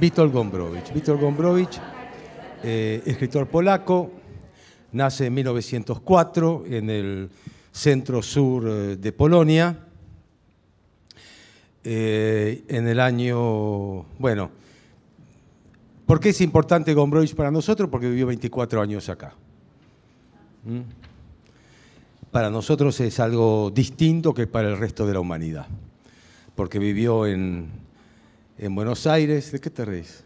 Víctor Gombrowicz. Gombrowicz, eh, escritor polaco, nace en 1904 en el centro sur eh, de Polonia. Eh, en el año, bueno, ¿por qué es importante Gombrowicz para nosotros? Porque vivió 24 años acá. ¿Mm? Para nosotros es algo distinto que para el resto de la humanidad, porque vivió en en Buenos Aires, ¿de qué te reís?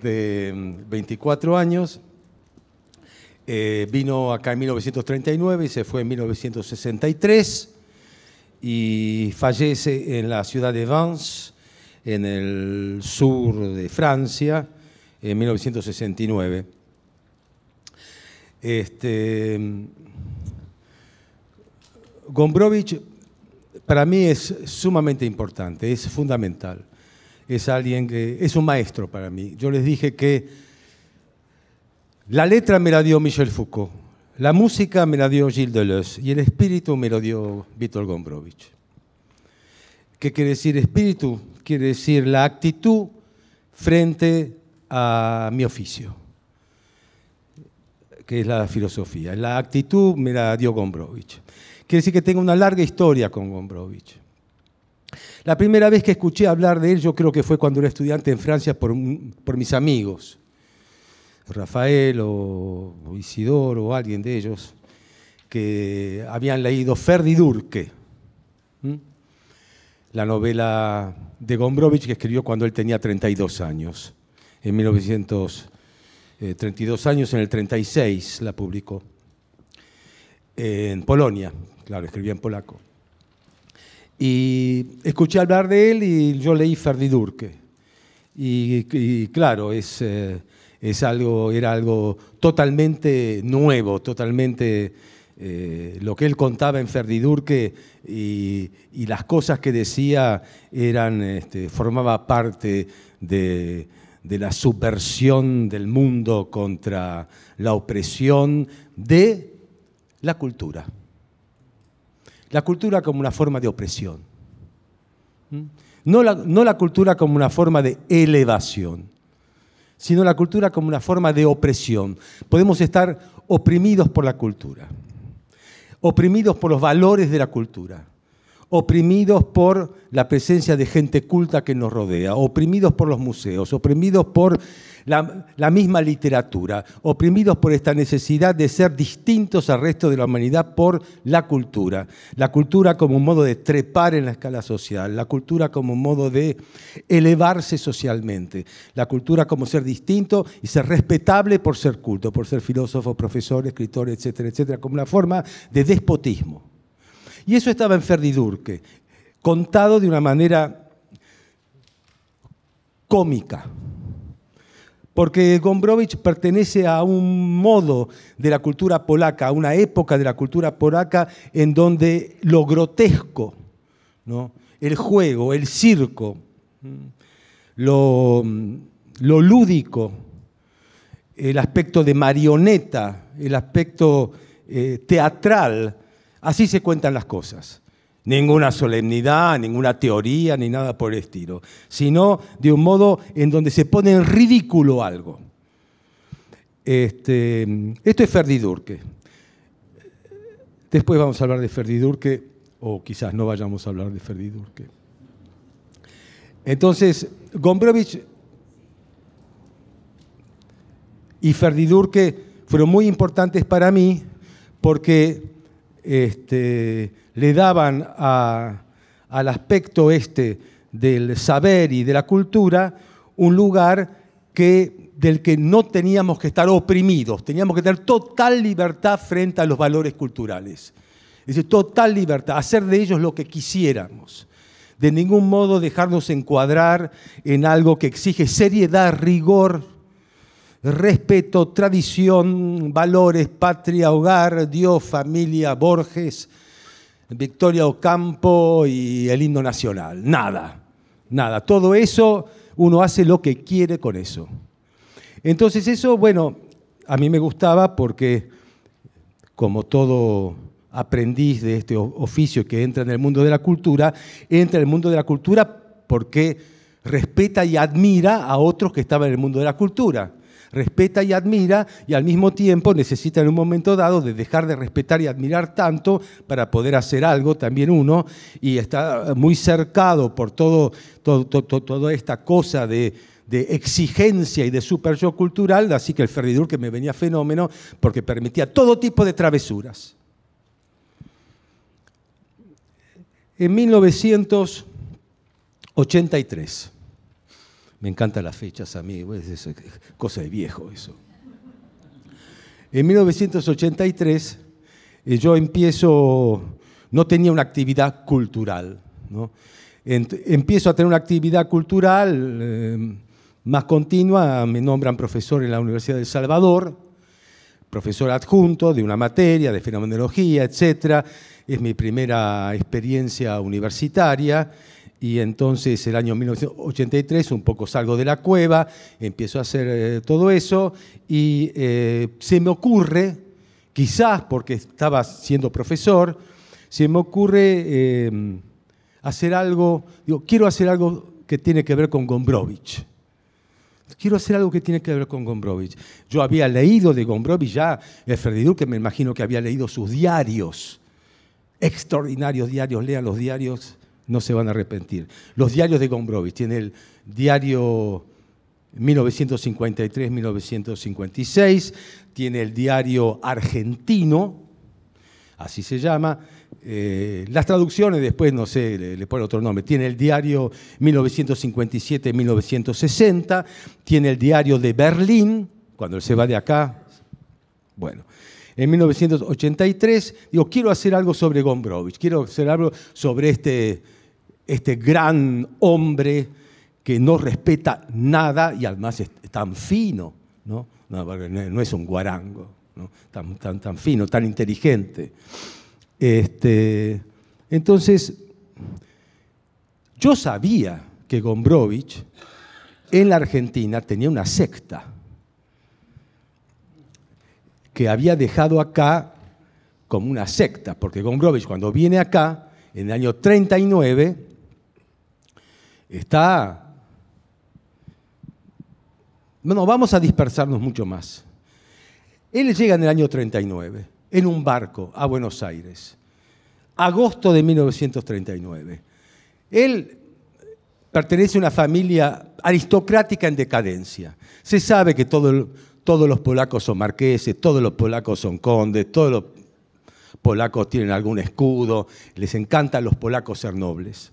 De 24 mm, años, eh, vino acá en 1939 y se fue en 1963 y fallece en la ciudad de Vence, en el sur de Francia, en 1969. Este, mm, para mí es sumamente importante, es fundamental. Es alguien que es un maestro para mí. Yo les dije que la letra me la dio Michel Foucault, la música me la dio Gilles Deleuze y el espíritu me lo dio Víctor Gombrovich. ¿Qué quiere decir espíritu? Quiere decir la actitud frente a mi oficio, que es la filosofía. La actitud me la dio Gombrovich. Quiere decir que tengo una larga historia con Gombrowicz. La primera vez que escuché hablar de él, yo creo que fue cuando era estudiante en Francia por, mis amigos, Rafael o Isidoro o alguien de ellos, que habían leído Ferdi Durque, la novela de Gombrowicz que escribió cuando él tenía 32 años, en 1932 eh, años, en el 36 la publicó, en Polonia, claro, escribía en polaco. Y escuché hablar de él y yo leí Ferdidurque. Y, claro, eh, es, algo, era algo totalmente nuevo, totalmente eh, lo que él contaba en Ferdidurque y, y las cosas que decía eran, este, formaba parte de la subversión del mundo contra la opresión de la cultura. La cultura como una forma de opresión. ¿Mm? No la, no la cultura como una forma de elevación, sino la cultura como una forma de opresión. Podemos estar oprimidos por la cultura, oprimidos por los valores de la cultura, oprimidos por la presencia de gente culta que nos rodea, oprimidos por los museos, oprimidos por la, misma literatura, oprimidos por esta necesidad de ser distintos al resto de la humanidad por la cultura. La cultura como un modo de trepar en la escala social, la cultura como un modo de elevarse socialmente, la cultura como ser distinto y ser respetable por ser culto, por ser filósofo, profesor, escritor, etcétera, etcétera, como una forma de despotismo. Y eso estaba en Ferdidurque, contado de una manera cómica porque Gombrowicz pertenece a un modo de la cultura polaca, a una época de la cultura polaca en donde lo grotesco, el juego, el circo, lo, lúdico, el aspecto de marioneta, el aspecto eh, teatral, así se cuentan las cosas ninguna solemnidad, ninguna teoría, ni nada por el estilo, sino de un modo en donde se pone en ridículo algo. Este, esto es Ferdi Durque. Después vamos a hablar de Ferdidurque, o quizás no vayamos a hablar de Ferdidurque. Entonces, Gombrowicz y Ferdidurque fueron muy importantes para mí porque este, le daban al aspecto este del saber y de la cultura un lugar que, del que no teníamos que estar oprimidos, teníamos que tener total libertad frente a los valores culturales. Es decir, total libertad, hacer de ellos lo que quisiéramos. De ningún modo dejarnos encuadrar en algo que exige seriedad, rigor, respeto, tradición, valores, patria, hogar, Dios, familia, Borges, Victoria Ocampo y el himno nacional. Nada, nada. Todo eso, uno hace lo que quiere con eso. Entonces eso, bueno, a mí me gustaba porque, como todo aprendiz de este oficio que entra en el mundo de la cultura, entra en el mundo de la cultura porque respeta y admira a otros que estaban en el mundo de la cultura respeta y admira y al mismo tiempo necesita en un momento dado de dejar de respetar y admirar tanto para poder hacer algo también uno y está muy cercado por todo, toda esta cosa de, exigencia y de super yo cultural, así que el Ferridur que me venía fenómeno porque permitía todo tipo de travesuras. En 1983 me encantan las fechas a mí, es cosa de viejo eso. En 1983 eh, yo empiezo, no tenía una actividad cultural, ¿no? empiezo a tener una actividad cultural eh, más continua, me nombran profesor en la Universidad de El Salvador, profesor adjunto de una materia, de fenomenología, etc. Es mi primera experiencia universitaria y entonces el año 1983 un poco salgo de la cueva, empiezo a hacer eh, todo eso y eh, se me ocurre, quizás porque estaba siendo profesor, se me ocurre em, hacer algo, digo, quiero hacer algo que tiene que ver con Gombrowicz. Quiero hacer algo que tiene que ver con Gombrowicz. Yo había leído de Gombrowicz ya, Freddy Duque me imagino que había leído sus diarios, extraordinarios diarios, lea los diarios no se van a arrepentir. Los diarios de Gombrowicz, tiene el diario 1953-1956, tiene el diario argentino, así se llama, eh, las traducciones después, no sé, le, pone otro nombre, tiene el diario 1957-1960, tiene el diario de Berlín, cuando él se va de acá, bueno, en 1983, digo, quiero hacer algo sobre Gombrowicz, quiero hacer algo sobre este, este gran hombre que no respeta nada y además es tan fino, ¿no? No, es un guarango, ¿no? tan, tan, tan, fino, tan inteligente. Este, entonces, yo sabía que Gombrowicz en la Argentina tenía una secta que había dejado acá como una secta, porque Gombrowicz cuando viene acá, en el año 39, está... Bueno, vamos a dispersarnos mucho más. Él llega en el año 39, en un barco a Buenos Aires, agosto de 1939. Él pertenece a una familia aristocrática en decadencia. Se sabe que todo el, todos los polacos son marqueses, todos los polacos son condes, todos los polacos tienen algún escudo, les encanta a los polacos ser nobles.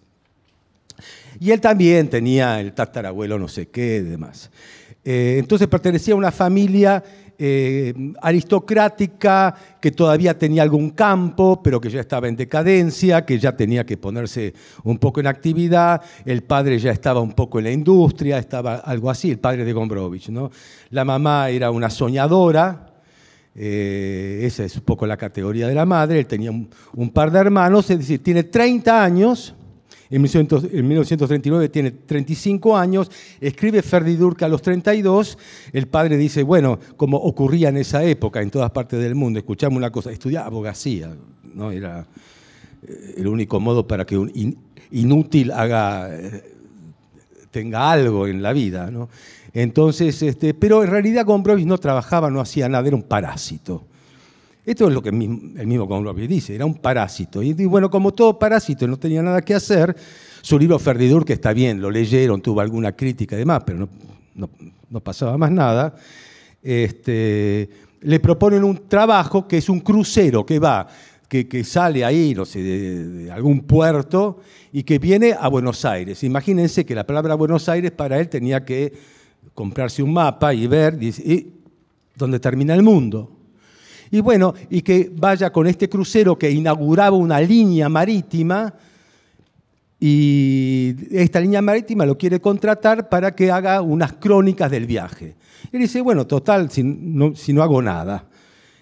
Y él también tenía el tatarabuelo no sé qué y demás. Eh, entonces pertenecía a una familia eh, aristocrática que todavía tenía algún campo, pero que ya estaba en decadencia, que ya tenía que ponerse un poco en actividad, el padre ya estaba un poco en la industria, estaba algo así, el padre de Gombrowicz. ¿no? La mamá era una soñadora, eh, esa es un poco la categoría de la madre, él tenía un par de hermanos, es decir, tiene 30 años en 1939 tiene 35 años, escribe Ferdi Durca a los 32, el padre dice, bueno, como ocurría en esa época en todas partes del mundo, escuchamos una cosa, estudiar abogacía, ¿no? Era eh, el único modo para que un inútil eh, tenga algo en la vida, Entonces, este, pero en realidad Gombrowicz no trabajaba, no hacía nada, era un parásito. Esto es lo que el mismo Gombrowicz dice, era un parásito. Y bueno, como todo parásito no tenía nada que hacer, su libro Ferdidur, que está bien, lo leyeron, tuvo alguna crítica y demás, pero no, pasaba más nada, este, le proponen un trabajo que es un crucero que va, que, sale ahí, no sé, de, algún puerto y que viene a Buenos Aires. Imagínense que la palabra Buenos Aires para él tenía que comprarse un mapa y ver dónde termina el mundo. Y bueno, y que vaya con este crucero que inauguraba una línea marítima y esta línea marítima lo quiere contratar para que haga unas crónicas del viaje. Él dice, bueno, total, si no, si no hago nada.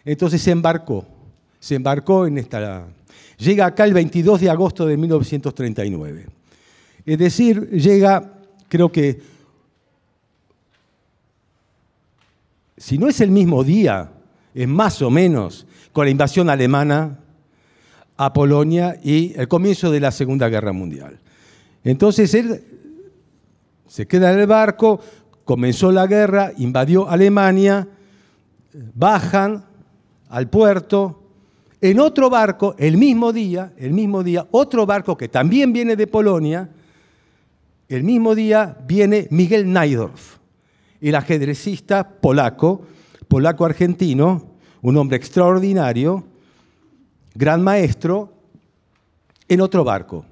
Entonces se embarcó, se embarcó en esta... Llega acá el 22 de agosto de 1939. Es decir, llega, creo que, si no es el mismo día, es más o menos con la invasión alemana a Polonia y el comienzo de la Segunda Guerra Mundial. Entonces él se queda en el barco, comenzó la guerra, invadió Alemania, bajan al puerto, en otro barco, el mismo día, el mismo día, otro barco que también viene de Polonia, el mismo día viene Miguel Naidorf, el ajedrecista polaco, polaco-argentino, un hombre extraordinario, gran maestro, en otro barco.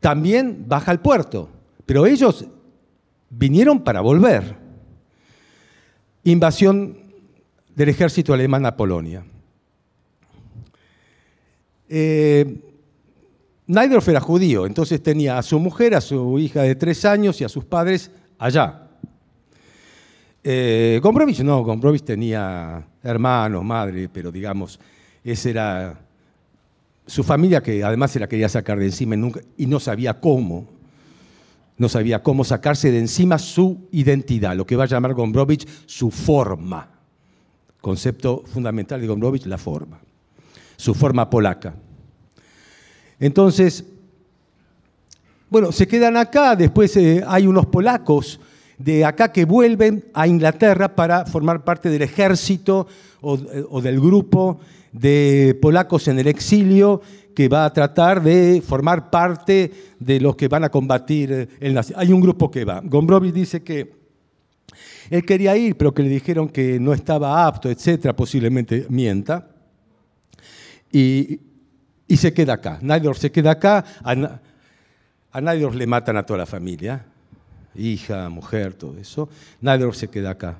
También baja al puerto, pero ellos vinieron para volver. Invasión del ejército alemán a Polonia. Eh, era judío, entonces tenía a su mujer, a su hija de tres años y a sus padres allá. Eh, Gombrowicz no, Gombrowicz tenía hermanos, madre, pero digamos, esa era su familia que además se la quería sacar de encima y, no sabía cómo, no sabía cómo sacarse de encima su identidad, lo que va a llamar Gombrowicz su forma. Concepto fundamental de Gombrowicz, la forma, su forma polaca. Entonces, bueno, se quedan acá, después eh, hay unos polacos de acá que vuelven a Inglaterra para formar parte del ejército o, del grupo de polacos en el exilio que va a tratar de formar parte de los que van a combatir el nazismo. Hay un grupo que va. Gombrowicz dice que él quería ir, pero que le dijeron que no estaba apto, etcétera, posiblemente mienta. Y, se queda acá. nadie se queda acá. A, a le matan a toda la familia hija, mujer, todo eso. Nadie se queda acá.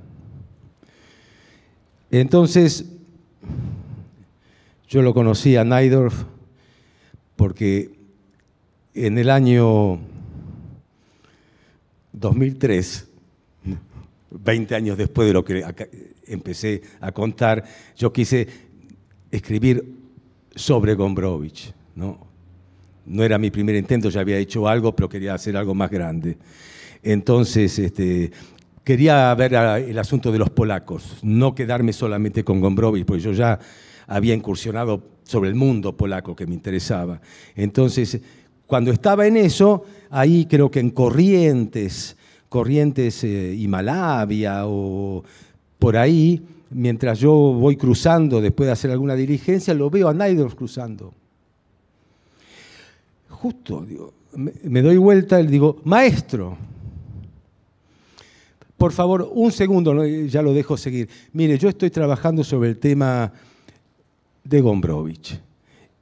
Entonces, yo lo conocí a Nydorf porque en el año 2003, 20 años después de lo que empecé a contar, yo quise escribir sobre Gombrowicz. ¿no? no era mi primer intento, ya había hecho algo, pero quería hacer algo más grande. Entonces, este, quería ver el asunto de los polacos, no quedarme solamente con Gombrowicz, porque yo ya había incursionado sobre el mundo polaco que me interesaba. Entonces, cuando estaba en eso, ahí creo que en Corrientes, Corrientes eh, y Malavia o por ahí, mientras yo voy cruzando después de hacer alguna diligencia, lo veo a Naidorf cruzando. Justo, me doy vuelta y digo, maestro. Por favor, un segundo, ya lo dejo seguir. Mire, yo estoy trabajando sobre el tema de Gombrowicz.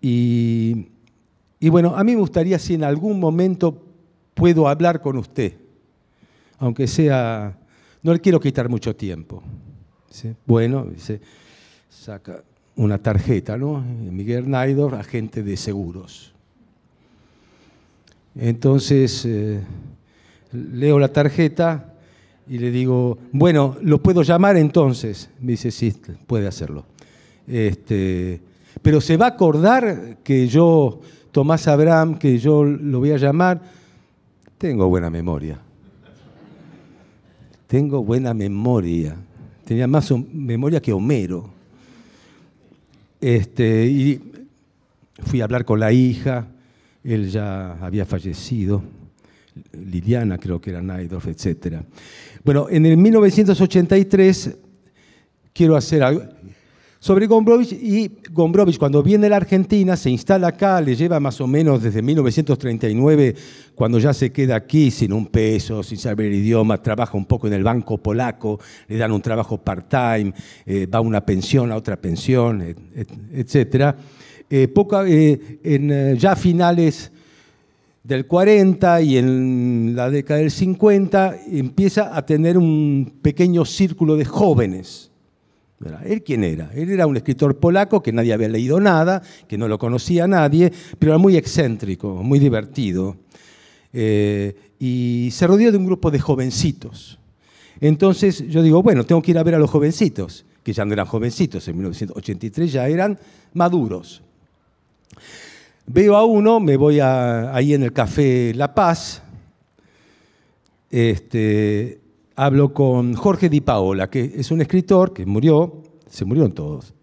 Y, bueno, a mí me gustaría si en algún momento puedo hablar con usted, aunque sea, no le quiero quitar mucho tiempo. Bueno, dice, saca una tarjeta, ¿no? Miguel Naidor, agente de seguros. Entonces, eh, leo la tarjeta, y le digo, bueno, ¿lo puedo llamar entonces? Me dice, sí, puede hacerlo. Este, pero se va a acordar que yo, Tomás Abraham, que yo lo voy a llamar. Tengo buena memoria. Tengo buena memoria. Tenía más memoria que Homero. Este, y fui a hablar con la hija, él ya había fallecido Liliana, creo que era Naidorf, etc. Bueno, en el 1983 quiero hacer algo sobre Gombrowicz y Gombrowicz cuando viene a la Argentina se instala acá, le lleva más o menos desde 1939, cuando ya se queda aquí sin un peso, sin saber el idioma, trabaja un poco en el banco polaco, le dan un trabajo part-time, eh, va a una pensión, a otra pensión, etc. Eh, poco, eh, en, eh, ya a finales del 40 y en la década del 50 empieza a tener un pequeño círculo de jóvenes. ¿Él quién era? Él era un escritor polaco que nadie había leído nada, que no lo conocía nadie, pero era muy excéntrico, muy divertido. Eh, y se rodeó de un grupo de jovencitos. Entonces yo digo, bueno, tengo que ir a ver a los jovencitos, que ya no eran jovencitos, en 1983 ya eran maduros. Veo a uno, me voy ahí en el café La Paz, este, hablo con Jorge Di Paola, que es un escritor que murió, se murieron todos.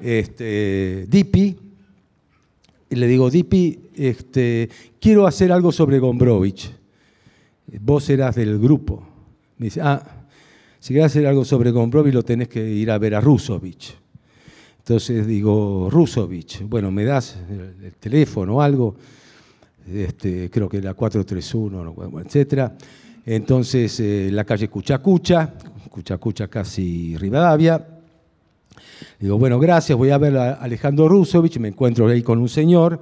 Este, Dipi, y le digo, Dipi, este, quiero hacer algo sobre Gombrowicz. Vos eras del grupo. Me dice, ah, si querés hacer algo sobre Gombrowicz lo tenés que ir a ver a Rusovich. Entonces digo, Rusovich, bueno, ¿me das el teléfono o algo? Este, creo que era 431, etc. Entonces, eh, la calle Cuchacucha, Cuchacucha casi Rivadavia. Digo, bueno, gracias, voy a ver a Alejandro Rusovich, me encuentro ahí con un señor.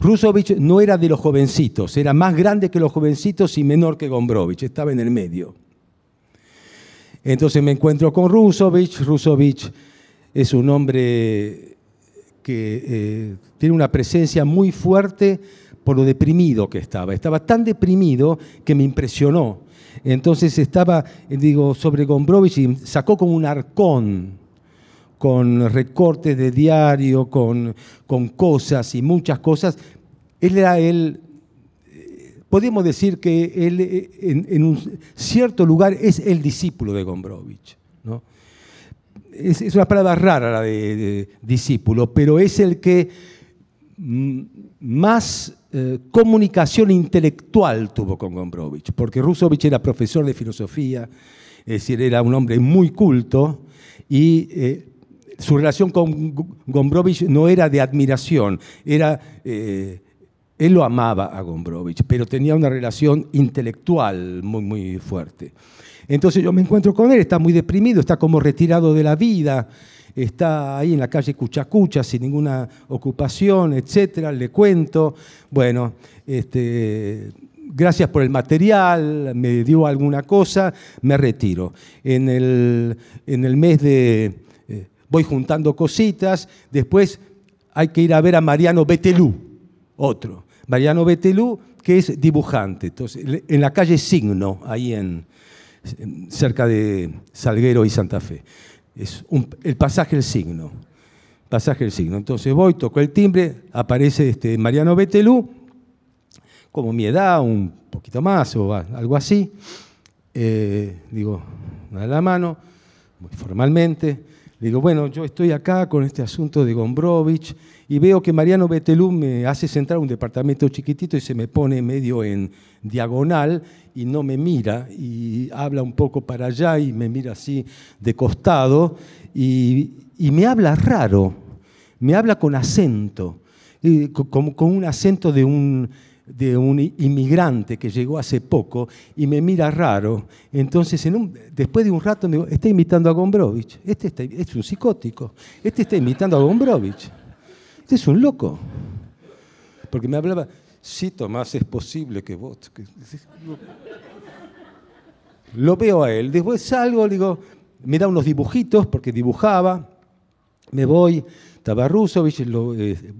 Rusovich no era de los jovencitos, era más grande que los jovencitos y menor que Gombrovich, estaba en el medio. Entonces me encuentro con Rusovich, Rusovich es un hombre que eh, tiene una presencia muy fuerte por lo deprimido que estaba. Estaba tan deprimido que me impresionó. Entonces estaba, digo, sobre Gombrowicz y sacó como un arcón con recortes de diario, con, cosas y muchas cosas. Él era él, eh, podemos decir que él eh, en, en un cierto lugar es el discípulo de Gombrowicz. ¿no? es, una palabra rara la de, discípulo, pero es el que mm, más eh, comunicación intelectual tuvo con Gombrowicz, porque Rusovich era profesor de filosofía, es decir, era un hombre muy culto y eh, su relación con Gombrowicz no era de admiración, era, eh, él lo amaba a Gombrowicz, pero tenía una relación intelectual muy, muy fuerte. Entonces yo me encuentro con él, está muy deprimido, está como retirado de la vida, está ahí en la calle Cuchacucha sin ninguna ocupación, etcétera, le cuento. Bueno, este, gracias por el material, me dio alguna cosa, me retiro. En el, en el mes de... Eh, voy juntando cositas, después hay que ir a ver a Mariano Betelú, otro. Mariano Betelú, que es dibujante, entonces, en la calle Signo, ahí en, cerca de Salguero y Santa Fe. Es el pasaje El Signo. Pasaje El Signo. Entonces voy, toco el timbre, aparece este Mariano Betelú, como mi edad, un poquito más o algo así. Eh, digo, de la mano, muy formalmente. Digo, bueno, yo estoy acá con este asunto de Gombrowicz y veo que Mariano Betelú me hace centrar un departamento chiquitito y se me pone medio en diagonal y no me mira y habla un poco para allá y me mira así de costado y, me habla raro, me habla con acento, eh, con, con un acento de un, de un inmigrante que llegó hace poco y me mira raro. Entonces, después de un rato me digo, está imitando a Gombrovich, este está, es un psicótico, este está imitando a Gombrovich. Este es un loco. Porque me hablaba, sí, Tomás, es posible que vos... Lo veo a él. Después salgo, digo, me da unos dibujitos, porque dibujaba. Me voy, estaba ruso, eh,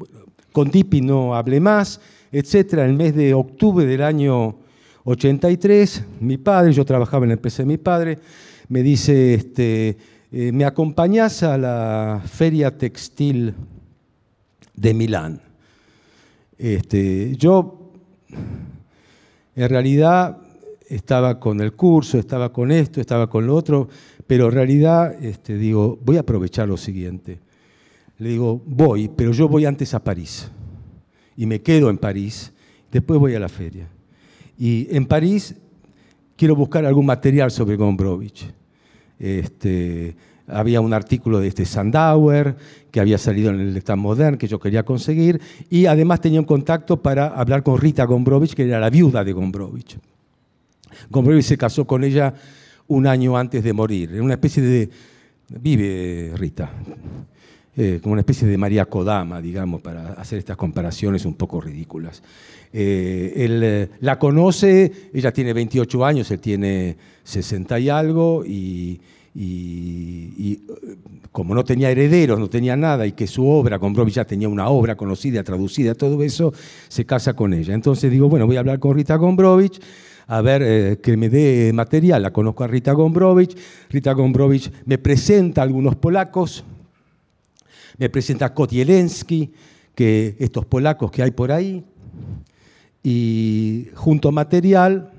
con Dipi no hablé más, etc. El mes de octubre del año 83, mi padre, yo trabajaba en la empresa de mi padre, me dice, este, eh, ¿me acompañás a la feria textil de Milán. Este, yo, en realidad, estaba con el curso, estaba con esto, estaba con lo otro, pero en realidad este, digo, voy a aprovechar lo siguiente. Le digo, voy, pero yo voy antes a París. Y me quedo en París, después voy a la feria. Y en París quiero buscar algún material sobre Gombrowicz. Este, había un artículo de este Sandauer que había salido en el Stand Modern que yo quería conseguir y además tenía un contacto para hablar con Rita Gombrowicz, que era la viuda de Gombrowicz. Gombrowicz se casó con ella un año antes de morir, Es una especie de... vive Rita, eh, como una especie de María Kodama, digamos, para hacer estas comparaciones un poco ridículas. Eh, él eh, la conoce, ella tiene 28 años, él tiene 60 y algo y y, eh, como no tenía herederos, no tenía nada, y que su obra, Gombrowicz ya tenía una obra conocida, traducida, todo eso, se casa con ella. Entonces digo, bueno, voy a hablar con Rita Gombrovich, a ver eh, que me dé material. La conozco a Rita Gombrowicz, Rita Gombrowicz me presenta a algunos polacos, me presenta a Kotielensky, que estos polacos que hay por ahí, y junto material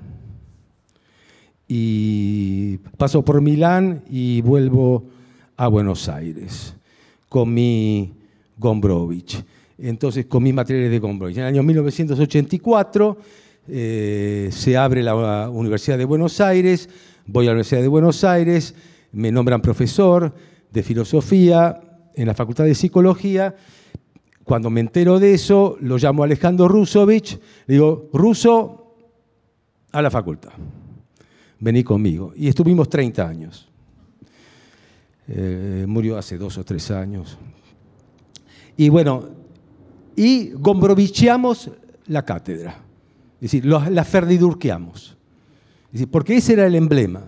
y paso por Milán y vuelvo a Buenos Aires. con mi Gombrowicz. Entonces con mis materiales de Gombrowicz. En el año 1984 eh, se abre la Universidad de Buenos Aires, voy a la Universidad de Buenos Aires, me nombran profesor de filosofía en la Facultad de Psicología. Cuando me entero de eso, lo llamo Alejandro Rusovich, le digo, Ruso, a la facultad vení conmigo. Y estuvimos 30 años. Eh, murió hace dos o tres años. Y bueno, y gombrovichamos la cátedra, es decir, la ferdidurqueamos, porque ese era el emblema.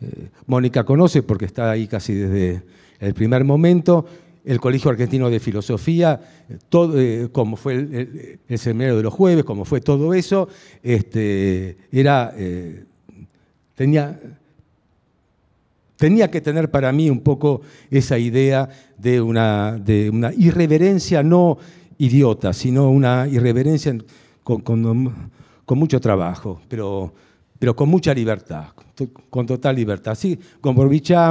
Eh, Mónica conoce, porque está ahí casi desde el primer momento, el Colegio Argentino de Filosofía, eh, todo, como fue el, seminario de los jueves, como fue todo eso, este, era Tenía, tenía que tener para mí un poco esa idea de una, irreverencia no idiota, sino una irreverencia con, mucho trabajo, pero, con mucha libertad, con total libertad. Sí,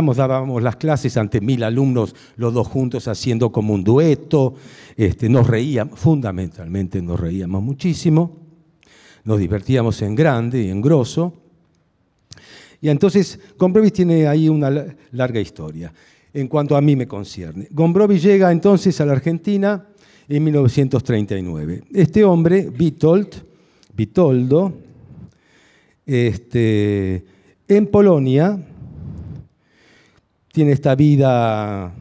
nos dábamos las clases ante mil alumnos, los dos juntos haciendo como un dueto, este, nos reíamos, fundamentalmente nos reíamos muchísimo, nos divertíamos en grande y en grosso, y entonces Gombrowicz tiene ahí una larga historia en cuanto a mí me concierne. Gombrowicz llega entonces a la Argentina en 1939. Este hombre, Vitold, Vitoldo, este, en Polonia, tiene esta vida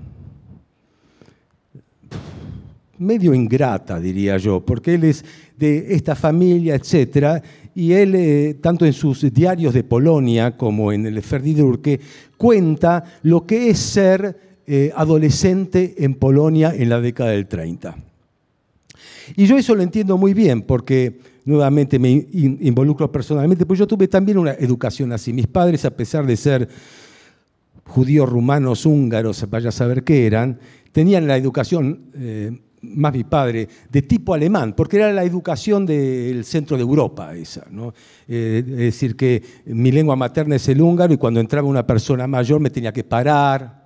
medio ingrata, diría yo, porque él es de esta familia, etcétera, y él, eh, tanto en sus diarios de Polonia como en el Ferdidurque, cuenta lo que es ser eh, adolescente en Polonia en la década del 30. Y yo eso lo entiendo muy bien, porque nuevamente me involucro personalmente, pues yo tuve también una educación así. Mis padres, a pesar de ser judíos, rumanos, húngaros, vaya a saber qué eran, tenían la educación eh, más mi padre, de tipo alemán, porque era la educación del centro de Europa esa. Eh, es decir, que mi lengua materna es el húngaro y cuando entraba una persona mayor me tenía que parar.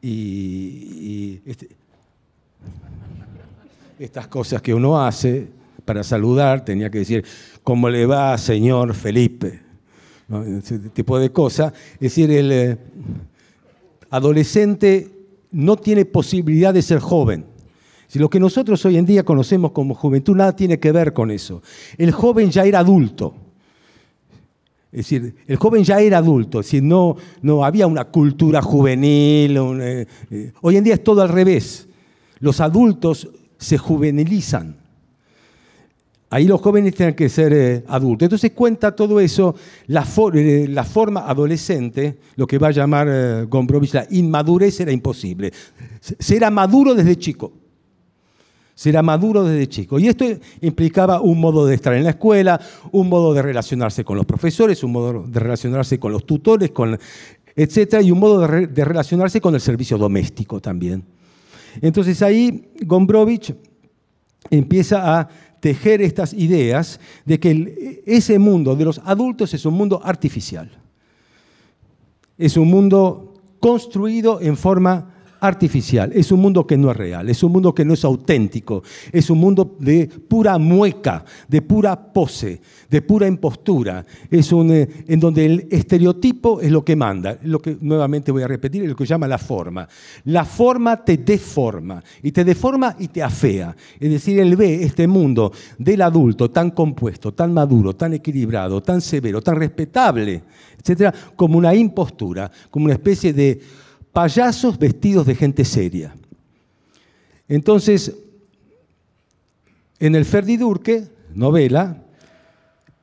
Y, este, estas cosas que uno hace para saludar, tenía que decir, ¿cómo le va, señor Felipe? Ese tipo de cosas. Es decir, el eh, adolescente no tiene posibilidad de ser joven si lo que nosotros hoy en día conocemos como juventud nada tiene que ver con eso. El joven ya era adulto. Es decir, el joven ya era adulto, es no, no había una cultura juvenil. Eh, eh, hoy en día es todo al revés. Los adultos se juvenilizan. Ahí los jóvenes tienen que ser eh, adultos. Entonces cuenta todo eso, la, forma adolescente, lo que va a llamar Gombrovich, la inmadurez era imposible. Será maduro desde chico será maduro desde chico. Y esto implicaba un modo de estar en la escuela, un modo de relacionarse con los profesores, un modo de relacionarse con los tutores, con, etcétera, y un modo de, relacionarse con el servicio doméstico también. Entonces ahí Gombrowicz empieza a tejer estas ideas de que ese mundo de los adultos es un mundo artificial. Es un mundo construido en forma artificial, es un mundo que no es real, es un mundo que no es auténtico, es un mundo de pura mueca, de pura pose, de pura impostura, es un, eh, en donde el estereotipo es lo que manda, lo que nuevamente voy a repetir, es lo que llama la forma. La forma te deforma, y te deforma y te afea. Es decir, él ve este mundo del adulto tan compuesto, tan maduro, tan equilibrado, tan severo, tan respetable, etcétera, como una impostura, como una especie de payasos vestidos de gente seria. Entonces, en el Ferdidurque, novela,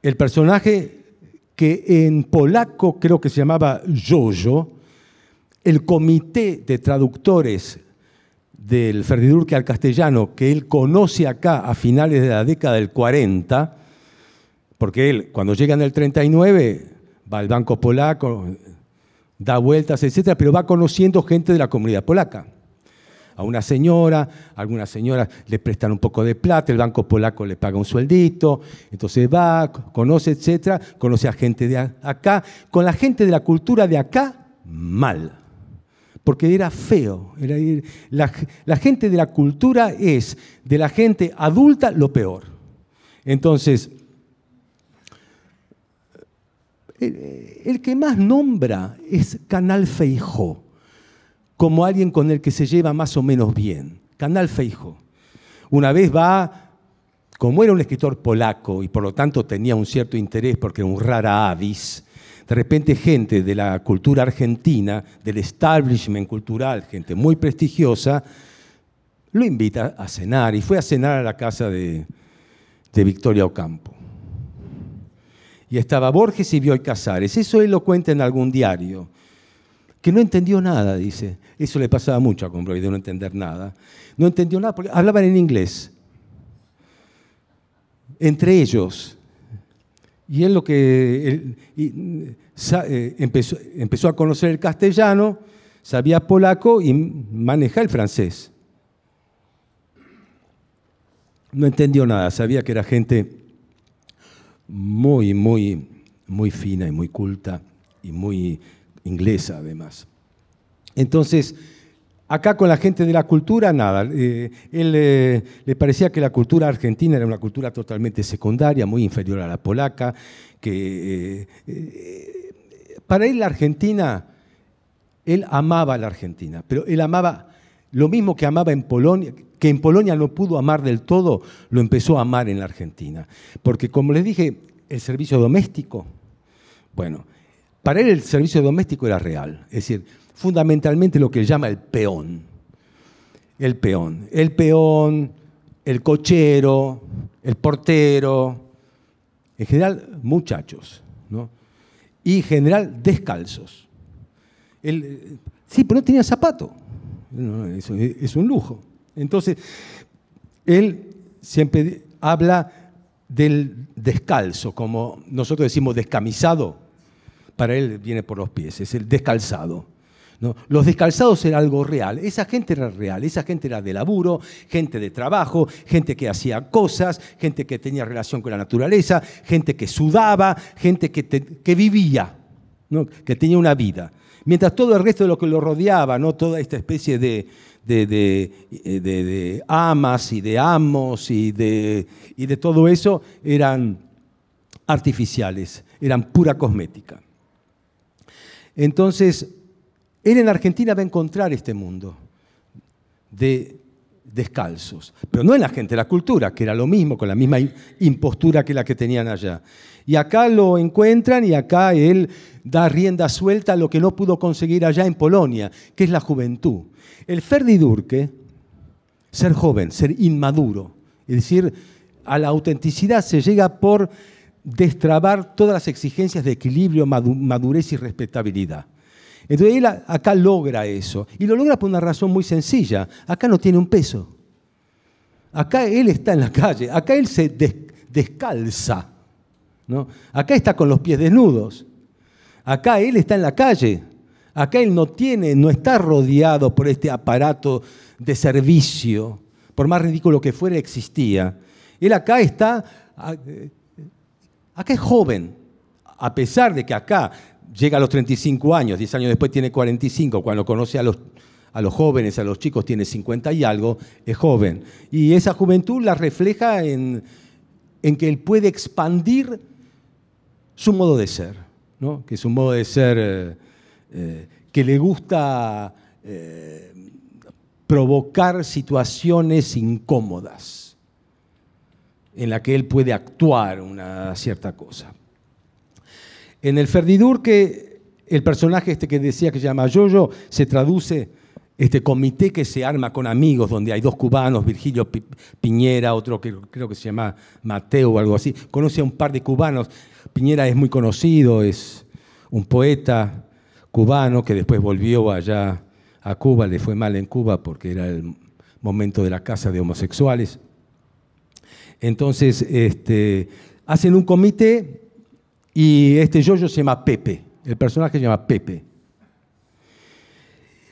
el personaje que en polaco creo que se llamaba Jojo, el comité de traductores del Ferdidurque al castellano, que él conoce acá a finales de la década del 40, porque él cuando llega en el 39 va al Banco Polaco, da vueltas, etcétera, pero va conociendo gente de la comunidad polaca. A una señora, algunas señoras le prestan un poco de plata, el banco polaco le paga un sueldito, entonces va, conoce, etcétera, conoce a gente de acá. Con la gente de la cultura de acá, mal porque era feo. Era, la, la, gente de la cultura es, de la gente adulta, lo peor. Entonces, el, que más nombra es Canal Feijo como alguien con el que se lleva más o menos bien. Canal Feijo. Una vez va, como era un escritor polaco y por lo tanto tenía un cierto interés porque era un rara avis, de repente gente de la cultura argentina, del establishment cultural, gente muy prestigiosa, lo invita a cenar y fue a cenar a la casa de Victoria Ocampo y estaba Borges y Bioy Casares. Eso él lo cuenta en algún diario. Que no entendió nada, dice. Eso le pasaba mucho a y de no entender nada. No entendió nada porque hablaban en inglés. Entre ellos. Y él lo que. Eh, empezó, empezó a conocer el castellano, sabía polaco y maneja el francés. No entendió nada, sabía que era gente muy, muy, muy fina y muy culta y muy inglesa además. Entonces, acá con la gente de la cultura, nada. Eh, él eh, le parecía que la cultura argentina era una cultura totalmente secundaria, muy inferior a la polaca, que eh, para él la Argentina, él amaba la Argentina, pero él amaba lo mismo que amaba en Polonia, que en Polonia no pudo amar del todo, lo empezó a amar en la Argentina. Porque como les dije, el servicio doméstico, bueno, para él el servicio doméstico era real, es decir, fundamentalmente lo que llama el peón. El peón, el peón, el cochero, el portero, en general muchachos, ¿no? Y en general descalzos. sí, pero no tenía zapato es, un lujo. Entonces, él siempre habla del descalzo, como nosotros decimos descamisado, para él viene por los pies, es el descalzado. Los descalzados eran algo real, esa gente era real, esa gente era de laburo, gente de trabajo, gente que hacía cosas, gente que tenía relación con la naturaleza, gente que sudaba, gente que, vivía, que tenía una vida. Mientras todo el resto de lo que lo rodeaba, ¿no? toda esta especie eh, de, amas y de amos y de, y de todo eso, eran artificiales, eran pura cosmética. Entonces, él en Argentina va a encontrar este mundo de descalzos. Pero no en la gente, la cultura, que era lo mismo, con la misma impostura que la que tenían allá. Y acá lo encuentran y acá él da rienda suelta a lo que no pudo conseguir allá en Polonia, que es la juventud. El Ferdi durke ser joven, ser inmaduro, es decir, a la autenticidad se llega por destrabar todas las exigencias de equilibrio, madurez y respetabilidad. Entonces él acá logra eso. Y lo logra por una razón muy sencilla. Acá no tiene un peso. Acá él está en la calle. Acá él se descalza. ¿no? Acá está con los pies desnudos. Acá él está en la calle. Acá él no tiene, no está rodeado por este aparato de servicio, por más ridículo que fuera, existía. Él acá está, eh, acá es joven, a pesar de que acá llega a los 35 años, 10 años después tiene 45, cuando conoce a los, a los jóvenes, a los chicos, tiene 50 y algo, es joven. Y esa juventud la refleja en, que él puede expandir su modo de ser, que es un modo de ser eh, eh, que le gusta eh, provocar situaciones incómodas en la que él puede actuar una cierta cosa. En el Ferdidur, que el personaje este que decía que se llama Yoyo, se traduce este comité que se arma con amigos, donde hay dos cubanos, Virgilio Piñera, otro que creo que se llama Mateo o algo así, conoce a un par de cubanos. Piñera es muy conocido, es un poeta cubano que después volvió allá a Cuba, le fue mal en Cuba porque era el momento de la casa de homosexuales. Entonces, este, hacen un comité y este yo-yo se llama Pepe, el personaje se llama Pepe.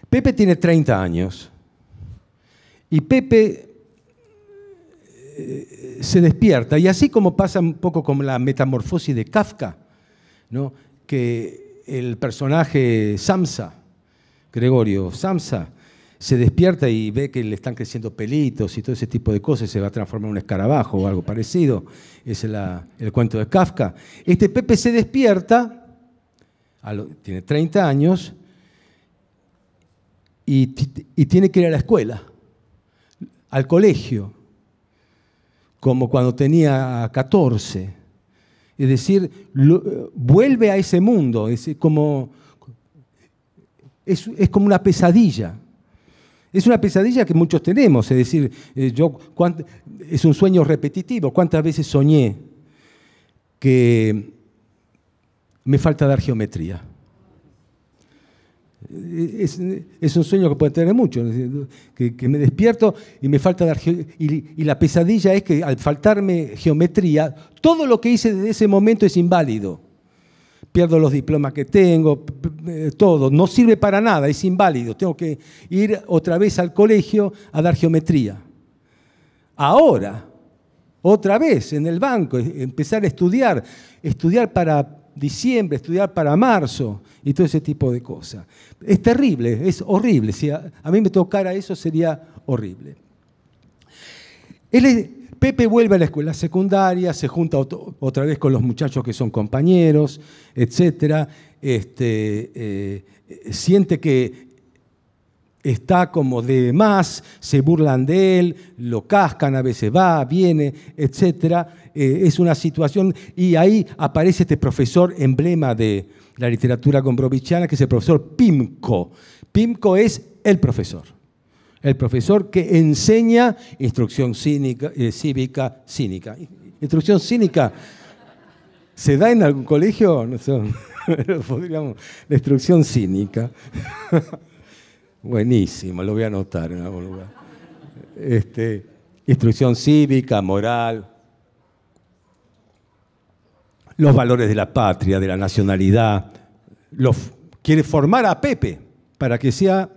Pepe tiene 30 años y Pepe eh, se despierta y así como pasa un poco con la metamorfosis de Kafka, que el personaje Samsa, Gregorio Samsa, se despierta y ve que le están creciendo pelitos y todo ese tipo de cosas, se va a transformar en un escarabajo o algo parecido. Es el cuento de Kafka. Este Pepe se despierta, tiene 30 años, y, tiene que ir a la escuela, al colegio, como cuando tenía 14. Es decir, vuelve a ese mundo, es como, es como una pesadilla. Es una pesadilla que muchos tenemos, es decir, eh, yo, es un sueño repetitivo. ¿Cuántas veces soñé que me falta dar geometría? Eh, es, un sueño que puede tener mucho, que, me despierto y me falta dar y, y, la pesadilla es que al faltarme geometría, todo lo que hice desde ese momento es inválido pierdo los diplomas que tengo, eh, todo, no sirve para nada, es inválido, tengo que ir otra vez al colegio a dar geometría. Ahora, otra vez en el banco, empezar a estudiar, estudiar para diciembre, estudiar para marzo y todo ese tipo de cosas. Es terrible, es horrible, si a, mí me tocara eso sería horrible. Él Pepe vuelve a la escuela secundaria, se junta otra vez con los muchachos que son compañeros, etc. Este, eh, siente que está como de más, se burlan de él, lo cascan, a veces va, viene, etc. Eh, es una situación, y ahí aparece este profesor emblema de la literatura gombrovichiana que es el profesor Pimco. Pimco es el profesor el profesor que enseña instrucción eh, cívica cínica. Instrucción cínica. ¿Se da en algún colegio? No sé. Podríamos. La instrucción cínica. Buenísimo, lo voy a anotar en algún lugar. Este, instrucción cívica, moral. Los valores de la patria, de la nacionalidad. Los, quiere formar a Pepe para que sea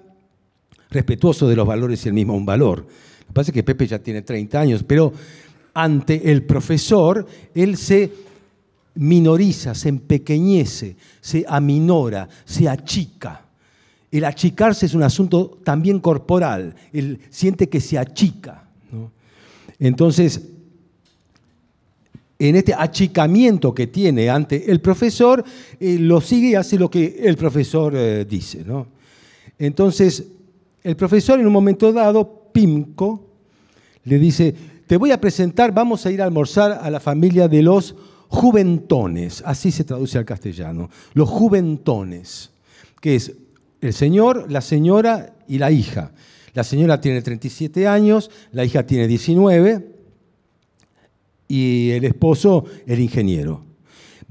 respetuoso de los valores y el mismo un valor. Lo que pasa es que Pepe ya tiene 30 años, pero ante el profesor él se minoriza, se empequeñece, se aminora, se achica. El achicarse es un asunto también corporal, él siente que se achica. Entonces, en este achicamiento que tiene ante el profesor, eh, lo sigue y hace lo que el profesor eh, dice. ¿no? Entonces, el profesor en un momento dado, Pimco, le dice, te voy a presentar, vamos a ir a almorzar a la familia de los juventones, así se traduce al castellano, los juventones, que es el señor, la señora y la hija. La señora tiene 37 años, la hija tiene 19 y el esposo, el ingeniero.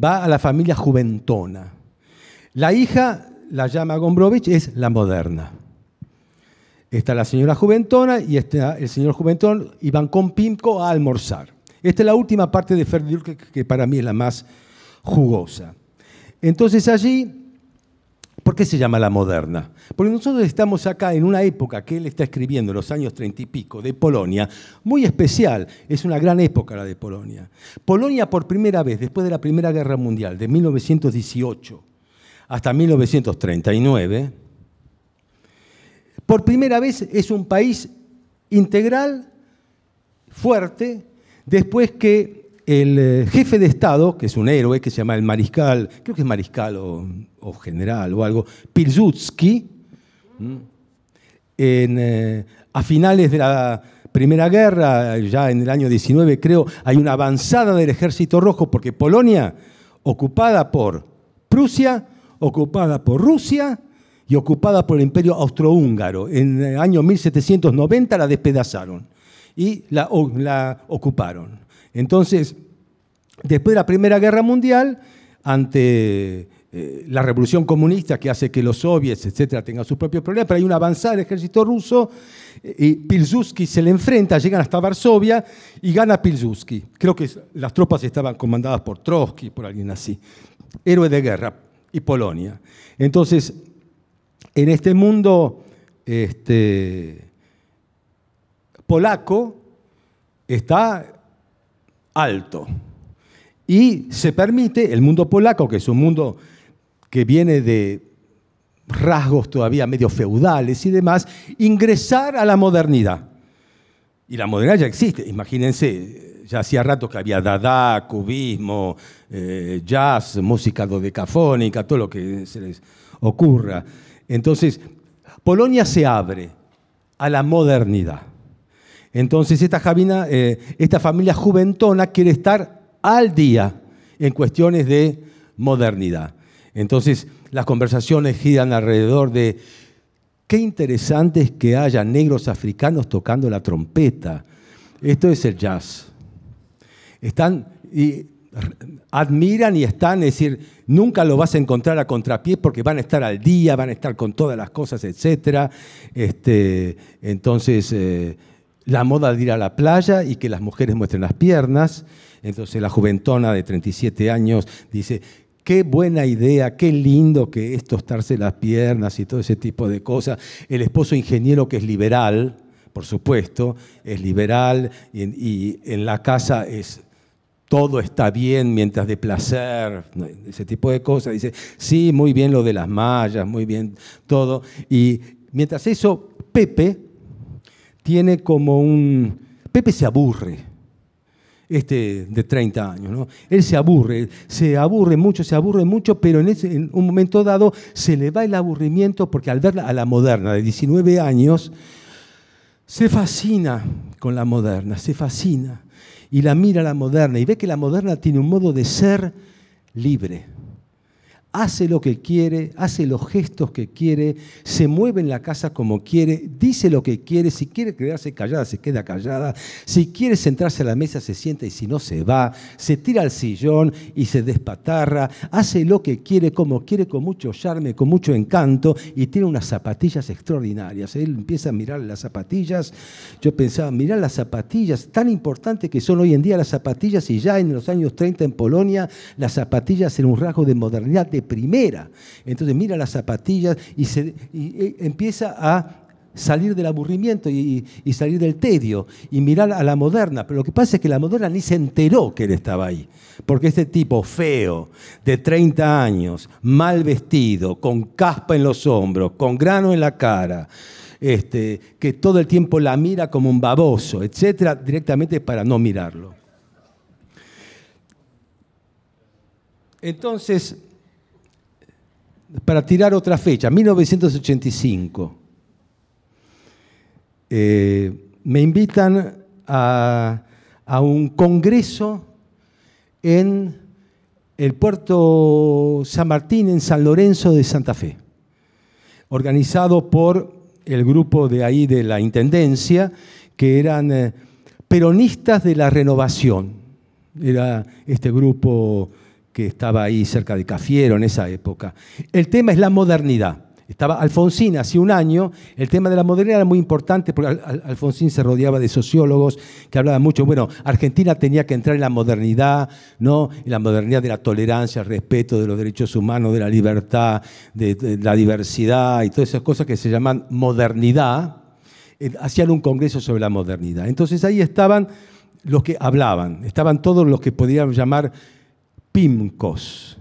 Va a la familia juventona. La hija, la llama Gombrovich es la moderna. Está la señora Juventona y está el señor Juventón y con Pimco a almorzar. Esta es la última parte de Ferdinand, que, que para mí es la más jugosa. Entonces allí ¿Por qué se llama la moderna? Porque nosotros estamos acá en una época que él está escribiendo, los años treinta y pico, de Polonia, muy especial. Es una gran época la de Polonia. Polonia por primera vez, después de la Primera Guerra Mundial, de 1918 hasta 1939, por primera vez es un país integral, fuerte, después que el eh, jefe de Estado, que es un héroe, que se llama el mariscal, creo que es mariscal o, general o algo, Pilsudski, eh, a finales de la Primera Guerra, ya en el año 19 creo, hay una avanzada del Ejército Rojo porque Polonia, ocupada por Prusia, ocupada por Rusia, y ocupada por el imperio austrohúngaro. En el año 1790 la despedazaron y la, la ocuparon. Entonces, después de la Primera Guerra Mundial, ante eh, la revolución comunista que hace que los soviets, etcétera, tengan sus propios problemas, pero hay un avanzada del ejército ruso eh, y Pilsudski se le enfrenta, llegan hasta Varsovia y gana Pilsudski. Creo que las tropas estaban comandadas por Trotsky, por alguien así, héroe de guerra, y Polonia. Entonces, en este mundo este, polaco está alto. Y se permite, el mundo polaco, que es un mundo que viene de rasgos todavía medio feudales y demás, ingresar a la modernidad. Y la modernidad ya existe, imagínense, ya hacía rato que había dada, cubismo, eh, jazz, música dodecafónica, todo lo que se les ocurra. Entonces, Polonia se abre a la modernidad. Entonces, esta, eh, esta familia juventona quiere estar al día en cuestiones de modernidad. Entonces, las conversaciones giran alrededor de qué interesante es que haya negros africanos tocando la trompeta. Esto es el jazz. Están, y admiran y están, es decir, nunca lo vas a encontrar a contrapié porque van a estar al día, van a estar con todas las cosas, etc. Este, entonces, eh, la moda de ir a la playa y que las mujeres muestren las piernas. Entonces, la juventona de 37 años dice, qué buena idea, qué lindo que es tostarse las piernas y todo ese tipo de cosas. El esposo ingeniero que es liberal, por supuesto, es liberal y en la casa es todo está bien mientras de placer, ese tipo de cosas. Dice, sí, muy bien lo de las mallas, muy bien todo. Y mientras eso, Pepe tiene como un... Pepe se aburre, este de 30 años, ¿no? Él se aburre, se aburre mucho, se aburre mucho, pero en, ese, en un momento dado se le va el aburrimiento porque al ver a la moderna de 19 años, se fascina con la moderna, se fascina y la mira la moderna y ve que la moderna tiene un modo de ser libre hace lo que quiere, hace los gestos que quiere, se mueve en la casa como quiere, dice lo que quiere, si quiere quedarse callada, se queda callada, si quiere sentarse a la mesa, se sienta y si no, se va, se tira al sillón y se despatarra, hace lo que quiere, como quiere, con mucho charme, con mucho encanto y tiene unas zapatillas extraordinarias. Él empieza a mirar las zapatillas, yo pensaba, mirar las zapatillas, tan importantes que son hoy en día las zapatillas y ya en los años 30 en Polonia las zapatillas eran un rasgo de modernidad, de primera. Entonces mira las zapatillas y, se, eh, empieza a salir del aburrimiento y, salir del tedio y mirar a la moderna. Pero lo que pasa es que la moderna ni se enteró que él estaba ahí. Porque este tipo feo, de 30 años, mal vestido, con caspa en los hombros, con grano en la cara, este, que todo el tiempo la mira como un baboso, etcétera, directamente para no mirarlo. Entonces, para tirar otra fecha, 1985. Eh, me invitan a, un congreso en el puerto San Martín, en San Lorenzo de Santa Fe, organizado por el grupo de ahí de la Intendencia, que eran eh, peronistas de la renovación. Era este grupo que estaba ahí cerca de Cafiero en esa época. El tema es la modernidad. Estaba Alfonsín hace un año, el tema de la modernidad era muy importante porque Alfonsín se rodeaba de sociólogos que hablaban mucho, bueno, Argentina tenía que entrar en la modernidad, ¿no? En la modernidad de la tolerancia, el respeto de los derechos humanos, de la libertad, de, de la diversidad y todas esas cosas que se llaman modernidad, eh, hacían un congreso sobre la modernidad. Entonces ahí estaban los que hablaban, estaban todos los que podían llamar Pimcos.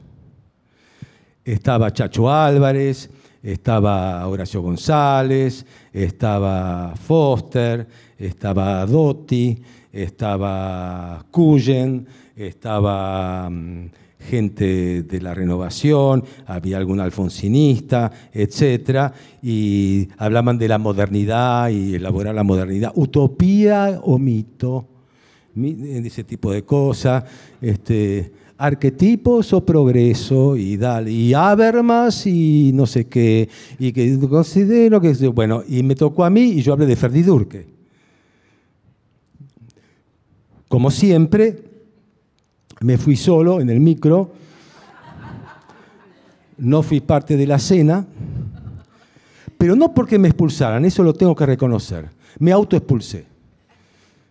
Estaba Chacho Álvarez, estaba Horacio González, estaba Foster, estaba Dotti, estaba Cuyen, estaba mm, gente de la renovación, había algún alfonsinista, etc. Y hablaban de la modernidad y elaborar la modernidad. Utopía o mito, ese tipo de cosas. Este, arquetipos o progreso y tal, y Habermas y no sé qué, y que considero que, bueno, y me tocó a mí y yo hablé de Ferdi Durque. Como siempre, me fui solo en el micro, no fui parte de la cena, pero no porque me expulsaran, eso lo tengo que reconocer, me autoexpulsé.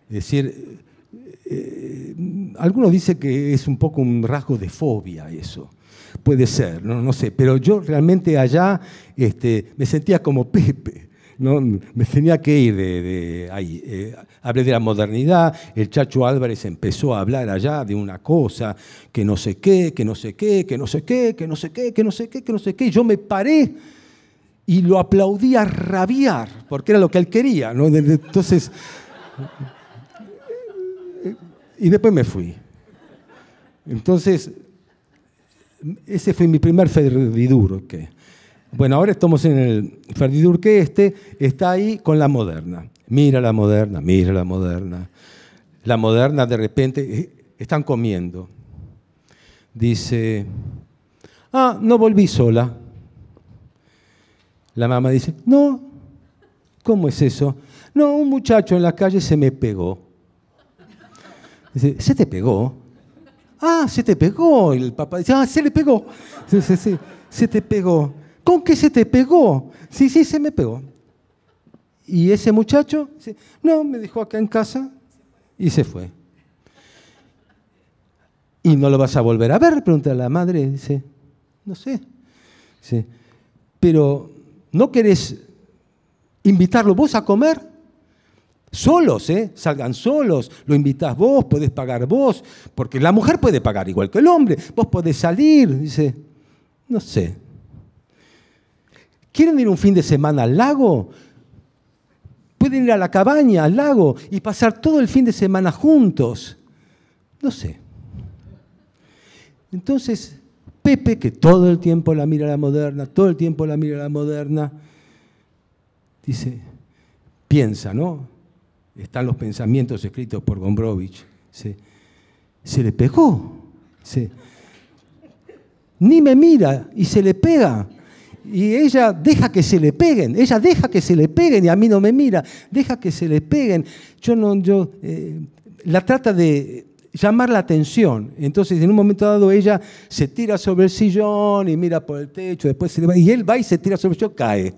Es decir, eh, algunos dicen que es un poco un rasgo de fobia eso. Puede ser, no, sé, pero yo realmente allá este, me sentía como Pepe. No, me tenía que ir de, ahí. Eh, hablé de la modernidad, el Chacho Álvarez empezó a hablar allá de una cosa, que no sé qué, que no sé qué, que no sé qué, que no sé qué, que no sé qué, que no sé qué. Yo me paré y lo aplaudí a rabiar, porque era lo que él quería. ¿no? Entonces, y después me fui. Entonces, ese fue mi primer Ferdidurque. Bueno, ahora estamos en el que este, está ahí con la moderna. Mira la moderna, mira la moderna. La moderna de repente eh, están comiendo. Dice, ah, no volví sola. La mamá dice, no, ¿cómo es eso? No, un muchacho en la calle se me pegó. Dice, ¿se te pegó? Ah, se te pegó. El papá dice, ah, se le pegó. Sí, sí, sí. Se te pegó. ¿Con qué se te pegó? Sí, sí, se me pegó. Y ese muchacho, no, me dejó acá en casa y se fue. ¿Y no lo vas a volver a ver? Pregunta la madre. Dice, no sé. Dice, pero ¿no querés invitarlo vos a comer? solos, ¿eh? salgan solos, lo invitas vos, podés pagar vos, porque la mujer puede pagar igual que el hombre, vos podés salir, dice, no sé. ¿Quieren ir un fin de semana al lago? Pueden ir a la cabaña, al lago, y pasar todo el fin de semana juntos. No sé. Entonces, Pepe, que todo el tiempo la mira a la moderna, todo el tiempo la mira a la moderna, dice, piensa, ¿no? están los pensamientos escritos por Gombrowicz, se le pegó. Ni me mira y se le pega. Y ella deja que se le peguen, ella deja que se le peguen y a mí no me mira, deja que se le peguen. Yo no, yo, eh, la trata de llamar la atención. Entonces, en un momento dado, ella se tira sobre el sillón y mira por el techo, después se va, y él va y se tira sobre el sillón, cae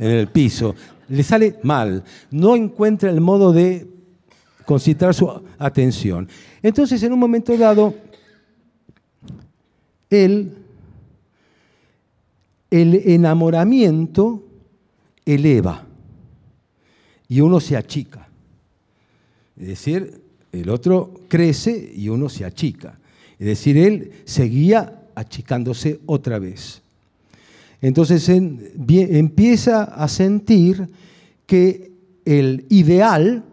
en el piso. Le sale mal, no encuentra el modo de concentrar su atención. Entonces, en un momento dado, él, el enamoramiento eleva y uno se achica. Es decir, el otro crece y uno se achica. Es decir, él seguía achicándose otra vez. Entonces empieza a sentir que el ideal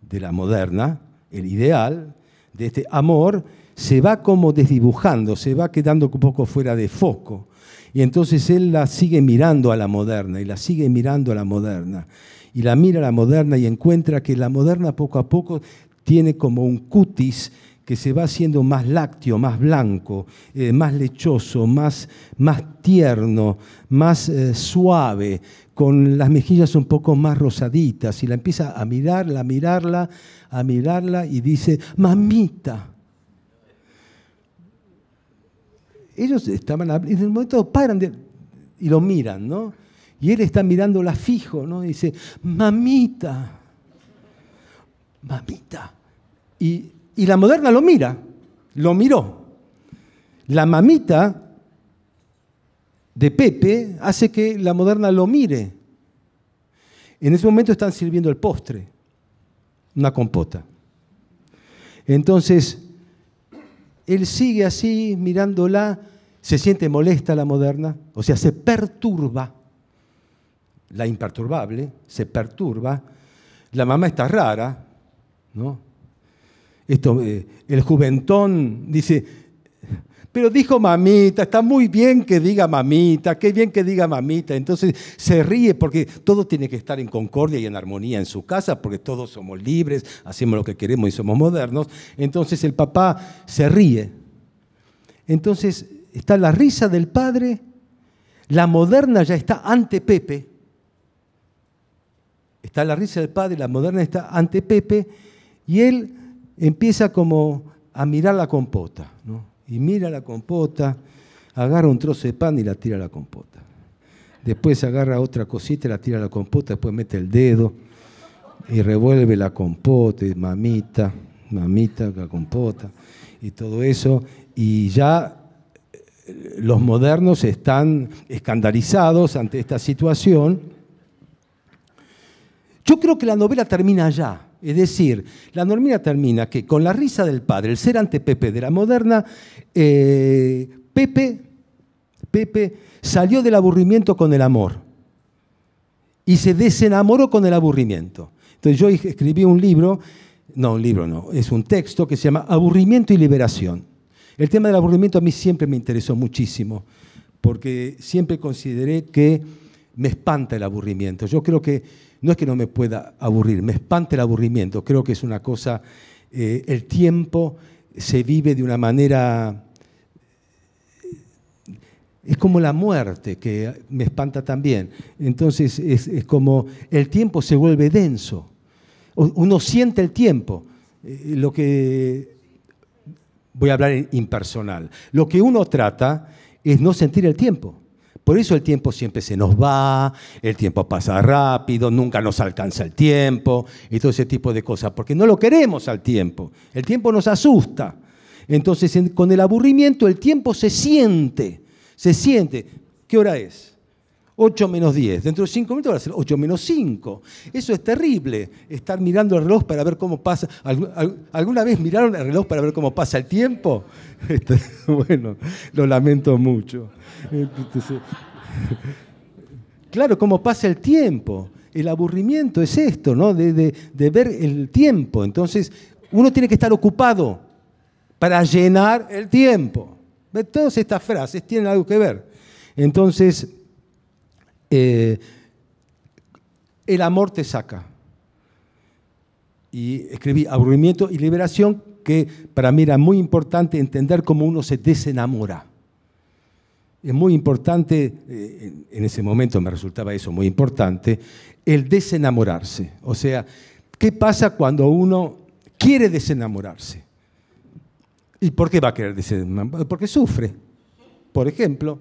de la moderna, el ideal de este amor, se va como desdibujando, se va quedando un poco fuera de foco. Y entonces él la sigue mirando a la moderna, y la sigue mirando a la moderna, y la mira a la moderna y encuentra que la moderna poco a poco tiene como un cutis que se va haciendo más lácteo, más blanco, eh, más lechoso, más, más tierno, más eh, suave, con las mejillas un poco más rosaditas, y la empieza a mirarla, a mirarla, a mirarla, y dice, mamita. Ellos estaban y en el momento paran y lo miran, ¿no? Y él está mirándola fijo, ¿no? Y dice, mamita, mamita. Y y la moderna lo mira, lo miró. La mamita de Pepe hace que la moderna lo mire. En ese momento están sirviendo el postre, una compota. Entonces, él sigue así mirándola, se siente molesta la moderna, o sea, se perturba, la imperturbable, se perturba, la mamá está rara, ¿no? esto, eh, el juventón, dice, pero dijo mamita, está muy bien que diga mamita, qué bien que diga mamita. Entonces se ríe porque todo tiene que estar en concordia y en armonía en su casa, porque todos somos libres, hacemos lo que queremos y somos modernos. Entonces el papá se ríe. Entonces está la risa del padre, la moderna ya está ante Pepe. Está la risa del padre, la moderna está ante Pepe, y él empieza como a mirar la compota, ¿no? Y mira la compota, agarra un trozo de pan y la tira a la compota. Después agarra otra cosita y la tira a la compota, después mete el dedo y revuelve la compota, y mamita, mamita, la compota, y todo eso. Y ya eh, los modernos están escandalizados ante esta situación. Yo creo que la novela termina allá. Es decir, la normina termina que con la risa del padre, el ser ante Pepe de la moderna, eh, Pepe, Pepe salió del aburrimiento con el amor y se desenamoró con el aburrimiento. Entonces yo escribí un libro, no, un libro no, es un texto que se llama Aburrimiento y Liberación. El tema del aburrimiento a mí siempre me interesó muchísimo, porque siempre consideré que me espanta el aburrimiento. Yo creo que no es que no me pueda aburrir, me espanta el aburrimiento. Creo que es una cosa, eh, el tiempo se vive de una manera... Es como la muerte, que me espanta también. Entonces es, como el tiempo se vuelve denso. Uno siente el tiempo. Eh, lo que voy a hablar impersonal. Lo que uno trata es no sentir el tiempo. Por eso el tiempo siempre se nos va, el tiempo pasa rápido, nunca nos alcanza el tiempo y todo ese tipo de cosas, porque no lo queremos al tiempo. El tiempo nos asusta. Entonces, con el aburrimiento, el tiempo se siente, se siente. ¿Qué hora es? 8 menos 10. Dentro de 5 minutos va a ser 8 menos 5. Eso es terrible, estar mirando el reloj para ver cómo pasa. ¿Alguna vez miraron el reloj para ver cómo pasa el tiempo? Este, bueno, lo lamento mucho. Este, claro, cómo pasa el tiempo. El aburrimiento es esto, ¿no? De, de ver el tiempo. Entonces, uno tiene que estar ocupado para llenar el tiempo. Todas estas frases tienen algo que ver. Entonces, eh, el amor te saca. Y escribí aburrimiento y liberación, que para mí era muy importante entender cómo uno se desenamora. Es muy importante, eh, en ese momento me resultaba eso muy importante, el desenamorarse. O sea, ¿qué pasa cuando uno quiere desenamorarse? ¿Y por qué va a querer desenamorarse? Porque sufre, por ejemplo,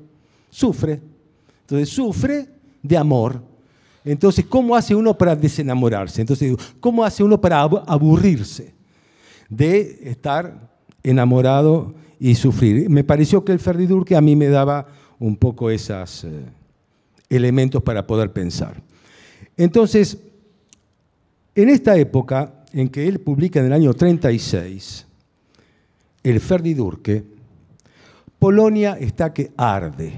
sufre. Entonces sufre de amor, entonces, ¿cómo hace uno para desenamorarse? Entonces, ¿cómo hace uno para aburrirse de estar enamorado y sufrir? Me pareció que el Ferdi a mí me daba un poco esos eh, elementos para poder pensar. Entonces, en esta época en que él publica en el año 36, el Ferdi Durque, Polonia está que arde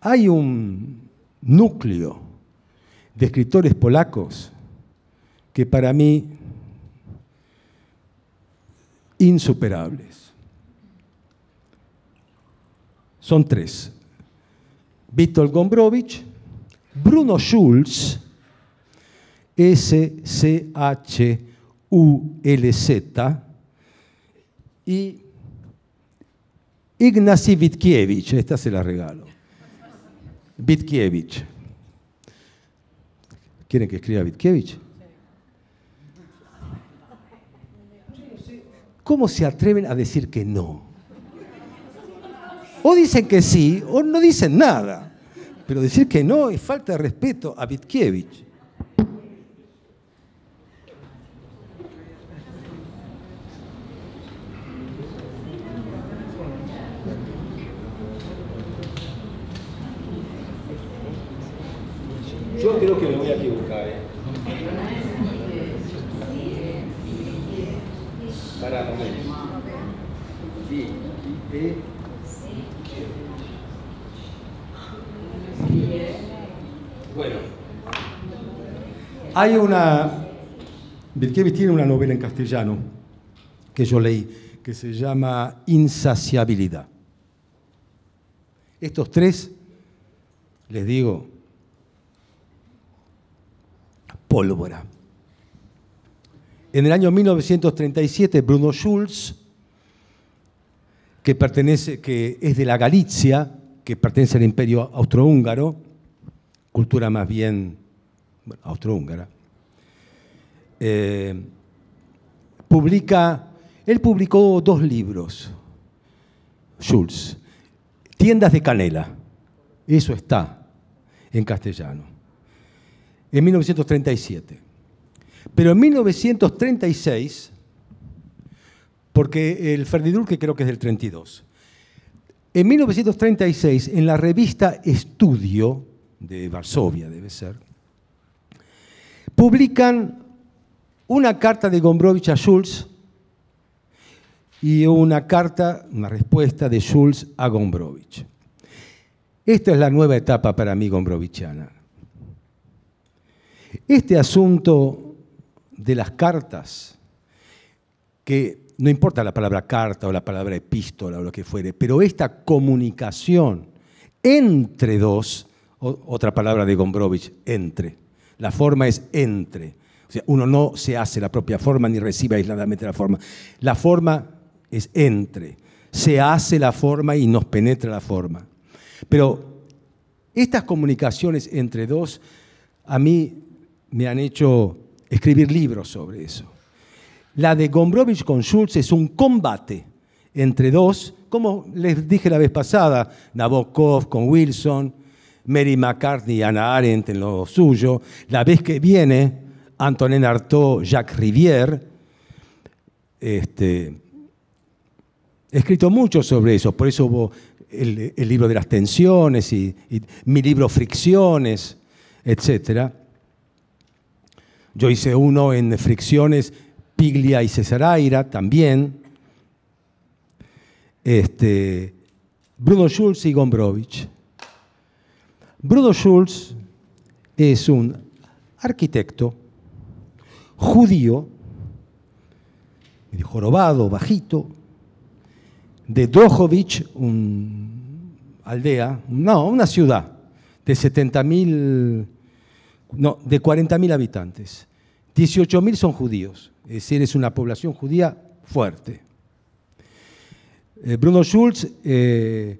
Hay un núcleo de escritores polacos que para mí insuperables. Son tres. Víctor Gombrowicz, Bruno Schulz, S-C-H-U-L-Z, y Ignacy Witkiewicz, esta se la regalo. Bitkiewicz. ¿Quieren que escriba Bitkiewicz? ¿Cómo se atreven a decir que no? O dicen que sí, o no dicen nada. Pero decir que no es falta de respeto a Bitkiewicz. yo creo que me voy a equivocar. ¿eh? Para comer. Sí, sí, Bueno. Hay una. Vilkevich tiene una novela en castellano que yo leí que se llama Insaciabilidad. Estos tres, les digo, pólvora. En el año 1937, Bruno Schulz, que, pertenece, que es de la Galicia, que pertenece al imperio austrohúngaro, cultura más bien austrohúngara, eh, publica, él publicó dos libros, Schulz, Tiendas de Canela, eso está en castellano en 1937. Pero en 1936, porque el Ferdinand que creo que es del 32, en 1936, en la revista Estudio, de Varsovia debe ser, publican una carta de Gombrowicz a Schulz y una carta, una respuesta de Schulz a Gombrowicz. Esta es la nueva etapa para mí Gombrowiczana. Este asunto de las cartas, que no importa la palabra carta o la palabra epístola o lo que fuere, pero esta comunicación entre dos, otra palabra de Gombrowicz, entre, la forma es entre, uno no se hace la propia forma ni recibe aisladamente la forma, la forma es entre, se hace la forma y nos penetra la forma. Pero estas comunicaciones entre dos, a mí me han hecho escribir libros sobre eso. La de Gombrowicz con Schulz es un combate entre dos, como les dije la vez pasada, Nabokov con Wilson, Mary McCartney y Anna Arendt en lo suyo, la vez que viene Antonin Artaud, Jacques Rivière, este, he escrito mucho sobre eso, por eso hubo el, libro de las tensiones y, y mi libro Fricciones, etcétera yo hice uno en Fricciones, Piglia y Cesareira también. Este, Bruno Schulz y Gombrowicz. Bruno Schulz es un arquitecto judío, jorobado, bajito, de Dojovich, un aldea, no, una ciudad de 70.000 no, de 40.000 habitantes. 18.000 son judíos, es decir, es una población judía fuerte. Eh, Bruno Schulz, eh,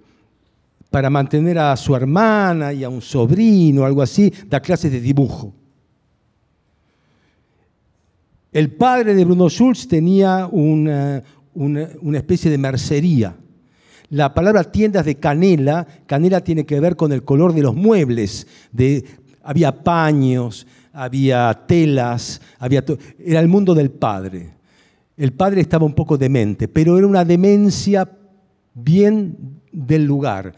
para mantener a su hermana y a un sobrino, algo así, da clases de dibujo. El padre de Bruno Schulz tenía una, eh, una especie de mercería. La palabra tiendas de canela, canela tiene que ver con el color de los muebles, de había paños, había telas, había era el mundo del padre. El padre estaba un poco demente, pero era una demencia bien del lugar.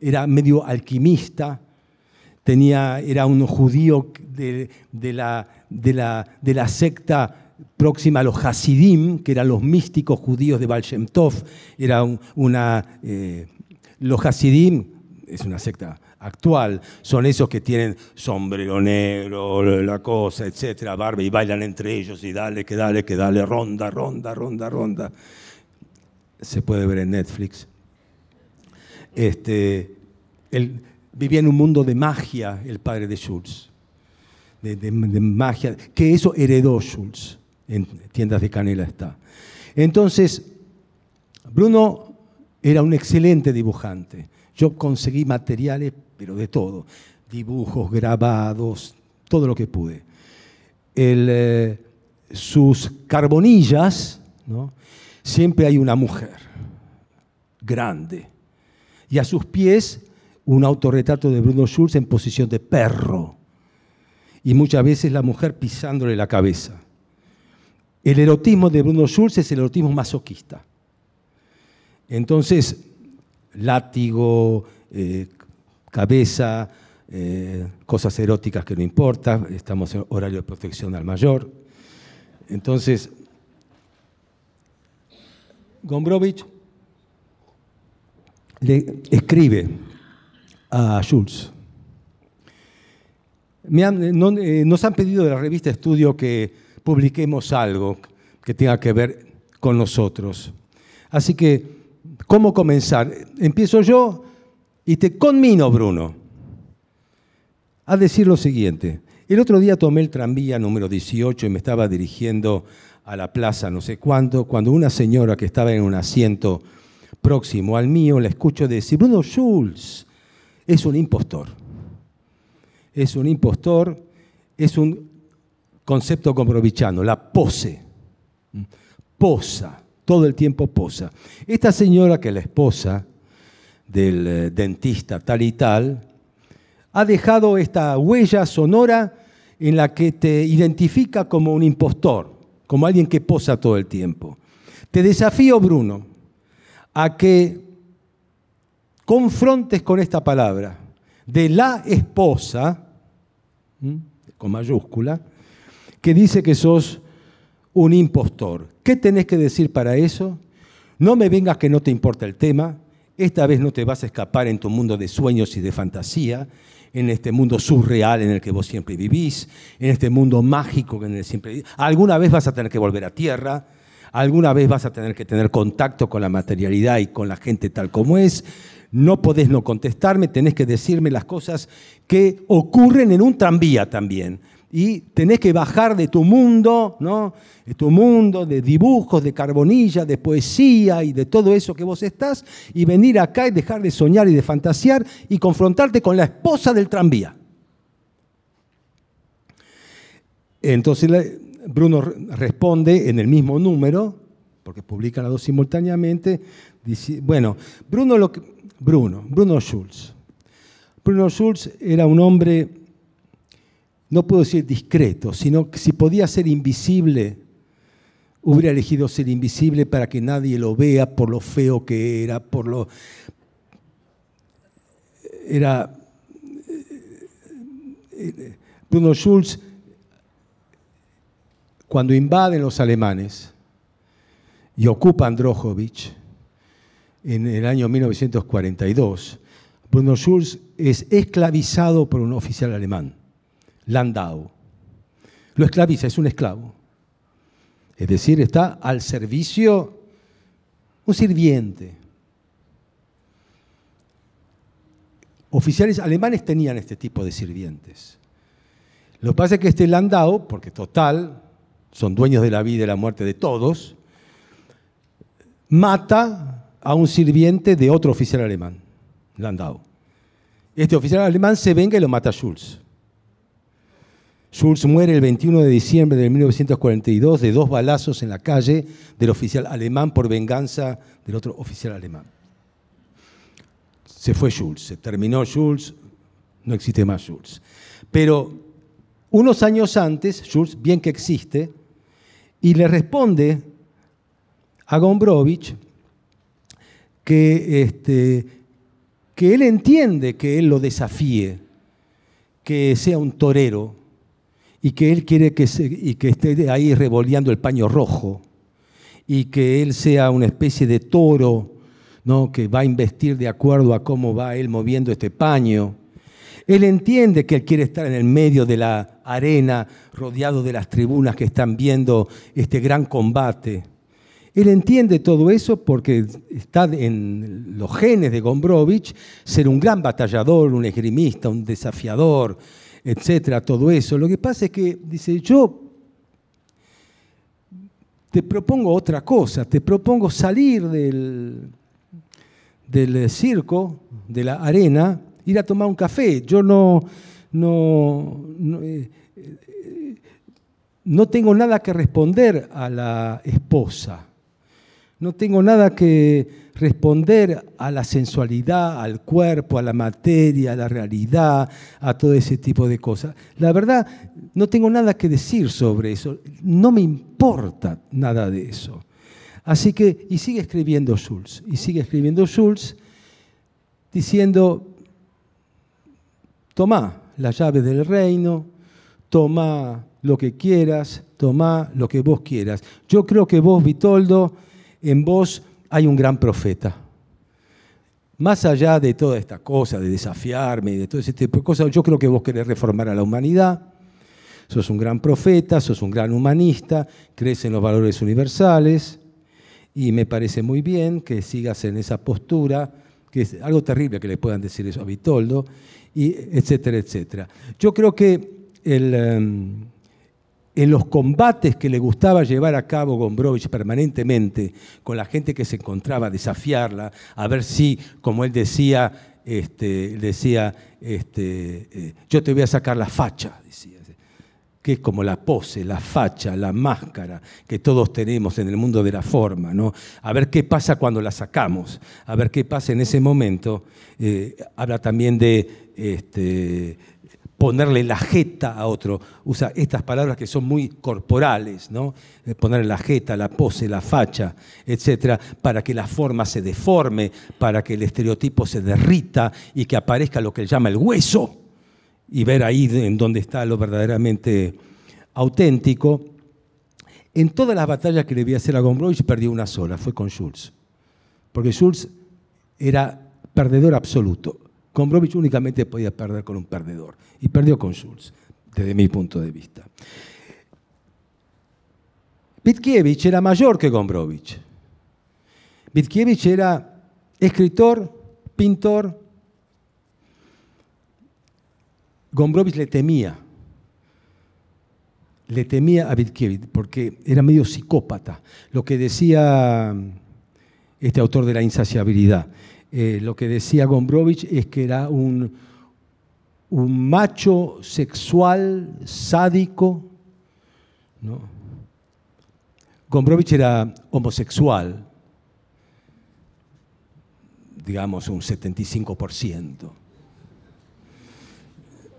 Era medio alquimista, tenía, era un judío de, la, de, la, secta próxima a los Hasidim, que eran los místicos judíos de Baal Era una, eh, los Hasidim, es una secta actual son esos que tienen sombrero negro, la cosa, etcétera, barba y bailan entre ellos y dale, que dale, que dale, ronda, ronda, ronda, ronda. Se puede ver en Netflix. Este, vivía en un mundo de magia, el padre de Schultz, de, de magia, que eso heredó Schultz, en tiendas de canela está. Entonces, Bruno era un excelente dibujante. Yo conseguí materiales pero de todo, dibujos, grabados, todo lo que pude. El, eh, sus carbonillas, siempre hay una mujer grande. Y a sus pies un autorretrato de Bruno Schulz en posición de perro. Y muchas veces la mujer pisándole la cabeza. El erotismo de Bruno Schulz es el erotismo masoquista. Entonces, látigo, eh, cabeza, eh, cosas eróticas que no importa, estamos en horario de protección al mayor. Entonces, Gombrovich le escribe a Schulz. Eh, eh, nos han pedido de la revista Estudio que publiquemos algo que tenga que ver con nosotros. Así que, ¿cómo comenzar? Empiezo yo y te conmino, Bruno, a decir lo siguiente. El otro día tomé el tranvía número 18 y me estaba dirigiendo a la plaza no sé cuándo, cuando una señora que estaba en un asiento próximo al mío la escucho decir, Bruno Schulz es un impostor. Es un impostor, es un concepto comprovichano, la pose. Posa, todo el tiempo posa. Esta señora que la esposa del eh, dentista tal y tal, ha dejado esta huella sonora en la que te identifica como un impostor, como alguien que posa todo el tiempo. Te desafío, Bruno, a que confrontes con esta palabra de la esposa, con mayúscula, que dice que sos un impostor. ¿Qué tenés que decir para eso? No me vengas que no te importa el tema, esta vez no te vas a escapar en tu mundo de sueños y de fantasía, en este mundo surreal en el que vos siempre vivís, en este mundo mágico en el que siempre vivís. Alguna vez vas a tener que volver a tierra, alguna vez vas a tener que tener contacto con la materialidad y con la gente tal como es. No podés no contestarme, tenés que decirme las cosas que ocurren en un tranvía también y tenés que bajar de tu mundo, ¿no? De tu mundo de dibujos, de carbonilla, de poesía y de todo eso que vos estás y venir acá y dejar de soñar y de fantasear y confrontarte con la esposa del tranvía. Entonces Bruno responde en el mismo número, porque publica las dos simultáneamente, bueno, Bruno lo Bruno, Bruno Schulz. Bruno Schulz era un hombre no puedo decir discreto, sino que si podía ser invisible, hubiera elegido ser invisible para que nadie lo vea por lo feo que era, por lo... Era... Bruno Schulz, cuando invaden los alemanes y ocupan Drohovich en el año 1942, Bruno Schulz es esclavizado por un oficial alemán Landau. Lo esclaviza, es un esclavo. Es decir, está al servicio un sirviente. Oficiales alemanes tenían este tipo de sirvientes. Lo que pasa es que este Landau, porque total, son dueños de la vida y la muerte de todos, mata a un sirviente de otro oficial alemán, Landau. Este oficial alemán se venga y lo mata a Schulz. Schulz muere el 21 de diciembre de 1942 de dos balazos en la calle del oficial alemán por venganza del otro oficial alemán. Se fue Schulz, se terminó Schulz, no existe más Schulz. Pero unos años antes, Schulz, bien que existe, y le responde a Gombrowicz que, este, que él entiende que él lo desafíe, que sea un torero, y que Él quiere que, se, y que esté ahí revoleando el paño rojo y que Él sea una especie de toro ¿no? que va a investir de acuerdo a cómo va Él moviendo este paño. Él entiende que Él quiere estar en el medio de la arena, rodeado de las tribunas que están viendo este gran combate. Él entiende todo eso porque está en los genes de Gombrowicz ser un gran batallador, un esgrimista, un desafiador, etcétera, todo eso. Lo que pasa es que dice, yo te propongo otra cosa, te propongo salir del, del circo, de la arena, ir a tomar un café. Yo no, no, no, eh, eh, no tengo nada que responder a la esposa, no tengo nada que responder a la sensualidad, al cuerpo, a la materia, a la realidad, a todo ese tipo de cosas. La verdad, no tengo nada que decir sobre eso, no me importa nada de eso. Así que, y sigue escribiendo Schulz, y sigue escribiendo Schulz diciendo, toma la llave del reino, toma lo que quieras, toma lo que vos quieras. Yo creo que vos, Vitoldo, en vos hay un gran profeta. Más allá de toda esta cosa, de desafiarme, y de todo ese tipo de cosas, yo creo que vos querés reformar a la humanidad. Sos un gran profeta, sos un gran humanista, crees en los valores universales y me parece muy bien que sigas en esa postura, que es algo terrible que le puedan decir eso a Vitoldo, y etcétera, etcétera. Yo creo que el... Em, en los combates que le gustaba llevar a cabo Gombrowicz permanentemente con la gente que se encontraba, desafiarla, a ver si, como él decía, este, decía este, eh, yo te voy a sacar la facha, que es como la pose, la facha, la máscara que todos tenemos en el mundo de la forma, ¿no? A ver qué pasa cuando la sacamos, a ver qué pasa en ese momento. Eh, habla también de... Este, ponerle la jeta a otro. Usa estas palabras que son muy corporales, ¿no? Ponerle la jeta, la pose, la facha, etcétera, para que la forma se deforme, para que el estereotipo se derrita y que aparezca lo que llama el hueso y ver ahí en dónde está lo verdaderamente auténtico. En todas las batallas que le hacer a Gombrowicz perdió una sola, fue con Schulz. Porque Schulz era perdedor absoluto. Gombrowicz únicamente podía perder con un perdedor y perdió con Schulz, desde mi punto de vista. Vitkiewicz era mayor que Gombrowicz. Bitkiewicz era escritor, pintor. Gombrowicz le temía. Le temía a Bitkiewicz porque era medio psicópata. Lo que decía este autor de la insaciabilidad eh, lo que decía Gombrowicz es que era un, macho sexual, sádico. ¿no? Gombrowicz era homosexual, digamos un 75%.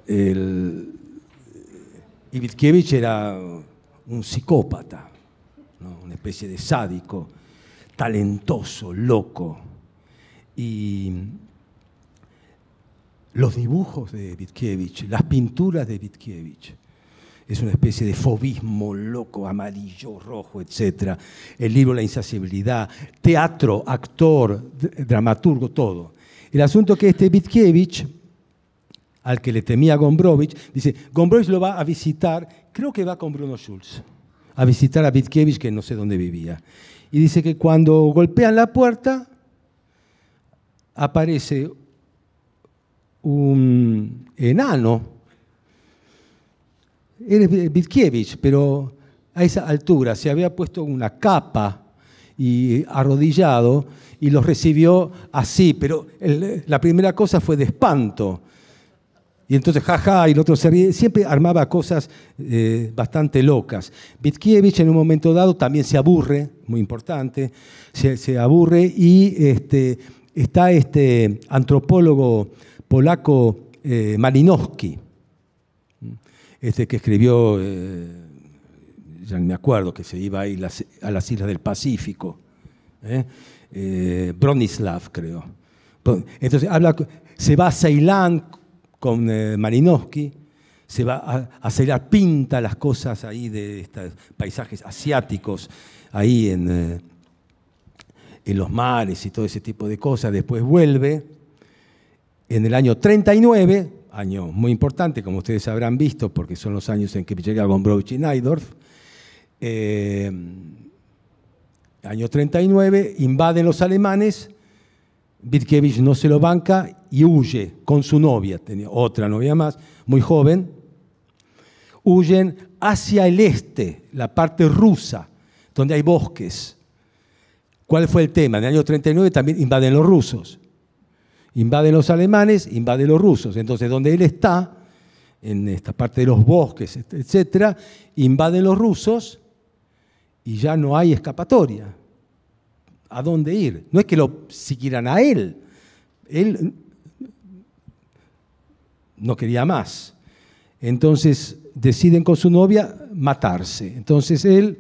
El, era un psicópata, una especie de sádico, talentoso, loco. Y los dibujos de Vitkiewicz, las pinturas de Vitkiewicz, es una especie de fobismo loco, amarillo, rojo, etc. El libro La insaciabilidad, teatro, actor, dramaturgo, todo. El asunto que este Vitkiewicz, al que le temía Gombrowicz, dice, Gombrowicz lo va a visitar, creo que va con Bruno Schulz, a visitar a Vitkiewicz, que no sé dónde vivía. Y dice que cuando golpean la puerta, aparece un enano. Era Vitkiewicz, pero a esa altura se había puesto una capa y arrodillado y los recibió así, pero la primera cosa fue de espanto. Y entonces, jaja, y el otro se ríe. Siempre armaba cosas eh, bastante locas. Vitkiewicz en un momento dado también se aburre, muy importante, se, se aburre y este, está este antropólogo polaco eh, Malinowski, este que escribió, eh, ya me acuerdo, que se iba a, las, a las islas del Pacífico, ¿eh? Bronislav, creo. Entonces habla, se va a Ceilán con Malinowski, se va a, a Ceilán, pinta las cosas ahí de estos paisajes asiáticos, ahí en en los mares y todo ese tipo de cosas. Después vuelve en el año 39, año muy importante, como ustedes habrán visto, porque son los años en que llega Gombrowicz y Neidorf. Eh, año 39, invaden los alemanes, Birkevich no se lo banca y huye con su novia, tenía otra novia más, muy joven. Huyen hacia el este, la parte rusa, donde hay bosques ¿Cuál fue el tema? En el año 39 también invaden los rusos. Invaden los alemanes, invaden los rusos. Entonces, donde él está, en esta parte de los bosques, etc., invaden los rusos y ya no hay escapatoria. ¿A dónde ir? No es que lo siguieran a él. Él no quería más. Entonces deciden con su novia matarse. Entonces él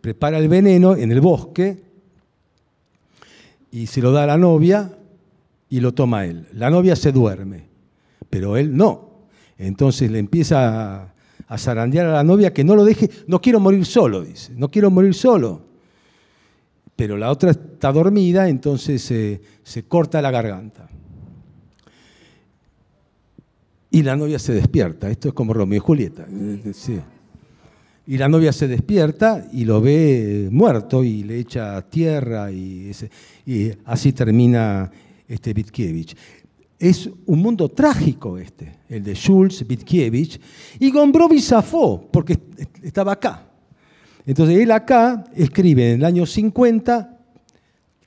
prepara el veneno en el bosque y se lo da a la novia y lo toma él. La novia se duerme, pero él no. Entonces le empieza a, zarandear a la novia que no lo deje, no quiero morir solo, dice, no quiero morir solo. Pero la otra está dormida, entonces se corta la garganta. Y la novia se despierta, esto es como Romeo y Julieta. Y la novia se despierta y lo ve eh, muerto y le echa tierra y, así termina este Vitkiewicz. Es un mundo trágico este, el de Schulz, Vitkiewicz, y Gombrowicz zafó porque estaba acá. Entonces él acá escribe en el año 50,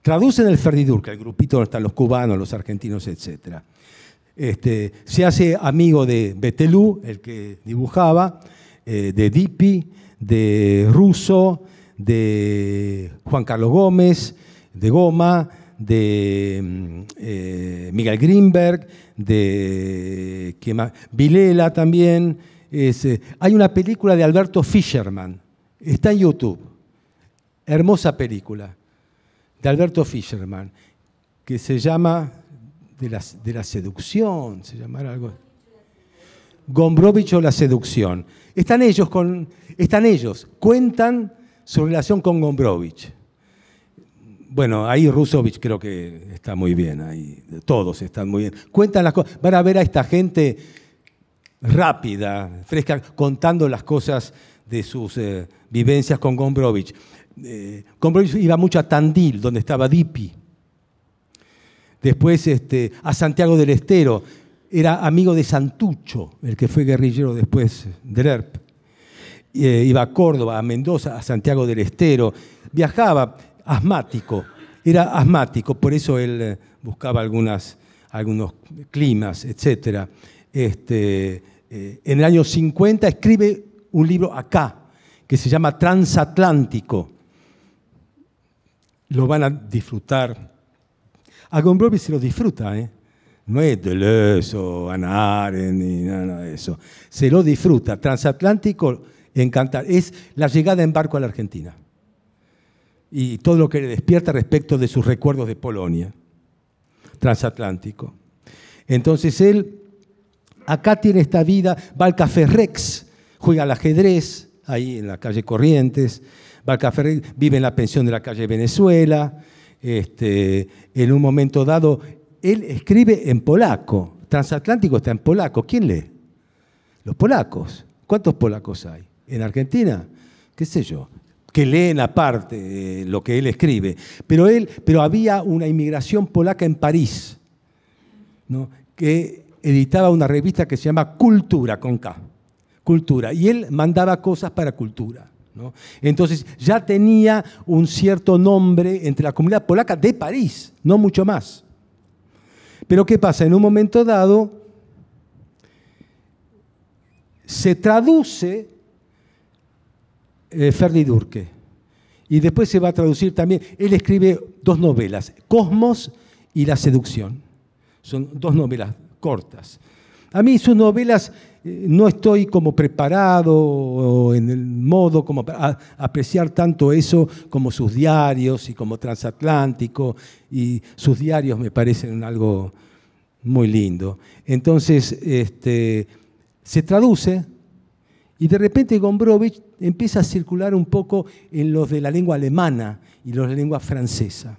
traduce en el que el grupito donde están los cubanos, los argentinos, etc. Este, se hace amigo de Betelú, el que dibujaba, eh, de Dipi, de Russo, de Juan Carlos Gómez, de Goma, de mm, eh, Miguel Greenberg, de Vilela también. Eh, hay una película de Alberto Fisherman, está en YouTube, hermosa película, de Alberto Fisherman, que se llama De la, seducción, se llamará algo. Gombrovich o la seducción. Están ellos, con, están ellos, cuentan su relación con Gombrowicz. Bueno, ahí Rusovich creo que está muy bien, ahí todos están muy bien. Cuentan las cosas, van a ver a esta gente rápida, fresca, contando las cosas de sus eh, vivencias con Gombrowicz. Eh, Gombrovich iba mucho a Tandil, donde estaba Dipi. Después este, a Santiago del Estero, era amigo de Santucho, el que fue guerrillero después del ERP. Eh, iba a Córdoba, a Mendoza, a Santiago del Estero. Viajaba asmático, era asmático, por eso él eh, buscaba algunos climas, etc. Este, eh, en el año 50 escribe un libro acá, que se llama Transatlántico. Lo van a disfrutar. A se lo disfruta, ¿eh? No es Deleuze o ni nada de eso. Se lo disfruta. Transatlántico, encantar. Es la llegada en barco a la Argentina. Y todo lo que le despierta respecto de sus recuerdos de Polonia. Transatlántico. Entonces él acá tiene esta vida, va al Café Rex, juega al ajedrez, ahí en la calle Corrientes, va al Café vive en la pensión de la calle Venezuela. Este, en un momento dado él escribe en polaco. Transatlántico está en polaco. ¿Quién lee? Los polacos. ¿Cuántos polacos hay? ¿En Argentina? ¿Qué sé yo? que leen aparte eh, lo que él escribe. Pero, él, pero había una inmigración polaca en París, ¿no? que editaba una revista que se llama Cultura, con K, Cultura, y él mandaba cosas para Cultura. Entonces ya tenía un cierto nombre entre la comunidad polaca de París, no mucho más. Pero ¿qué pasa? En un momento dado se traduce eh, Ferdi Durque y después se va a traducir también. Él escribe dos novelas, Cosmos y La Seducción. Son dos novelas cortas. A mí sus novelas no estoy como preparado en el modo como a apreciar tanto eso como sus diarios y como Transatlántico y sus diarios me parecen algo muy lindo. Entonces, este, se traduce y de repente Gombrowicz empieza a circular un poco en los de la lengua alemana y los de la lengua francesa.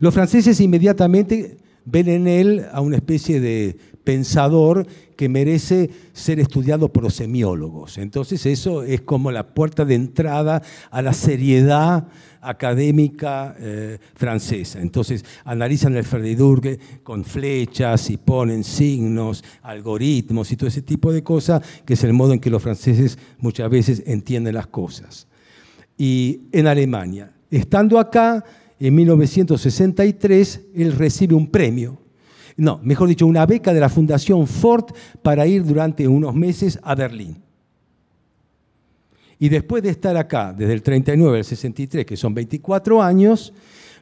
Los franceses inmediatamente ven en él a una especie de pensador que merece ser estudiado por los semiólogos. Entonces eso es como la puerta de entrada a la seriedad académica eh, francesa. Entonces analizan el Ferdidurgue con flechas y ponen signos, algoritmos y todo ese tipo de cosas, que es el modo en que los franceses muchas veces entienden las cosas. Y en Alemania, estando acá, en 1963, él recibe un premio no, mejor dicho, una beca de la Fundación Ford para ir durante unos meses a Berlín. Y después de estar acá, desde el 39 al 63, que son 24 años,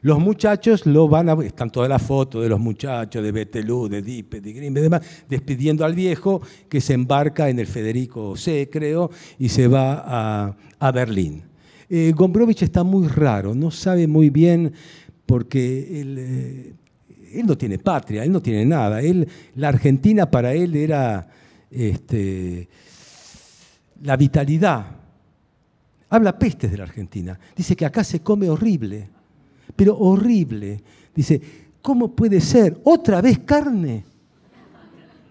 los muchachos lo van a. Están todas las fotos de los muchachos, de Betelú, de Dipe, de Grimm y demás, despidiendo al viejo que se embarca en el Federico C, creo, y se va a, Berlín. Eh, está muy raro, no sabe muy bien porque él, eh, él no tiene patria, él no tiene nada. Él, la Argentina para él era este, la vitalidad. Habla pestes de la Argentina. Dice que acá se come horrible, pero horrible. Dice, ¿cómo puede ser? ¿Otra vez carne?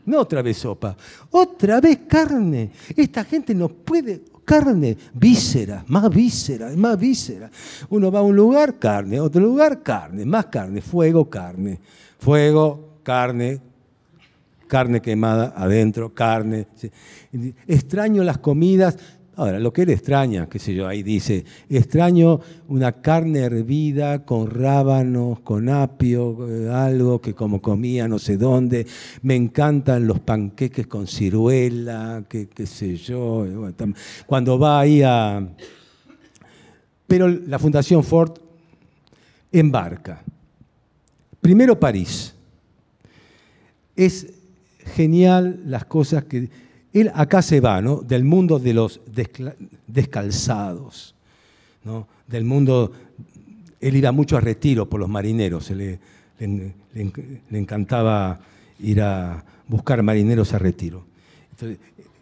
No otra vez sopa, otra vez carne. Esta gente no puede Carne, vísceras, más vísceras, más vísceras. Uno va a un lugar, carne, otro lugar, carne, más carne, fuego, carne, fuego, carne, carne quemada adentro, carne. Extraño las comidas Ahora, lo que él extraña, qué sé yo, ahí dice, extraño una carne hervida con rábanos, con apio, eh, algo que como comía no sé dónde, me encantan los panqueques con ciruela, qué, qué sé yo, cuando va ahí a... Pero la Fundación Ford embarca. Primero París. Es genial las cosas que él acá se va, ¿no? Del mundo de los descalzados, Del mundo, él iba mucho a retiro por los marineros, se le, le, encantaba ir a buscar marineros a retiro.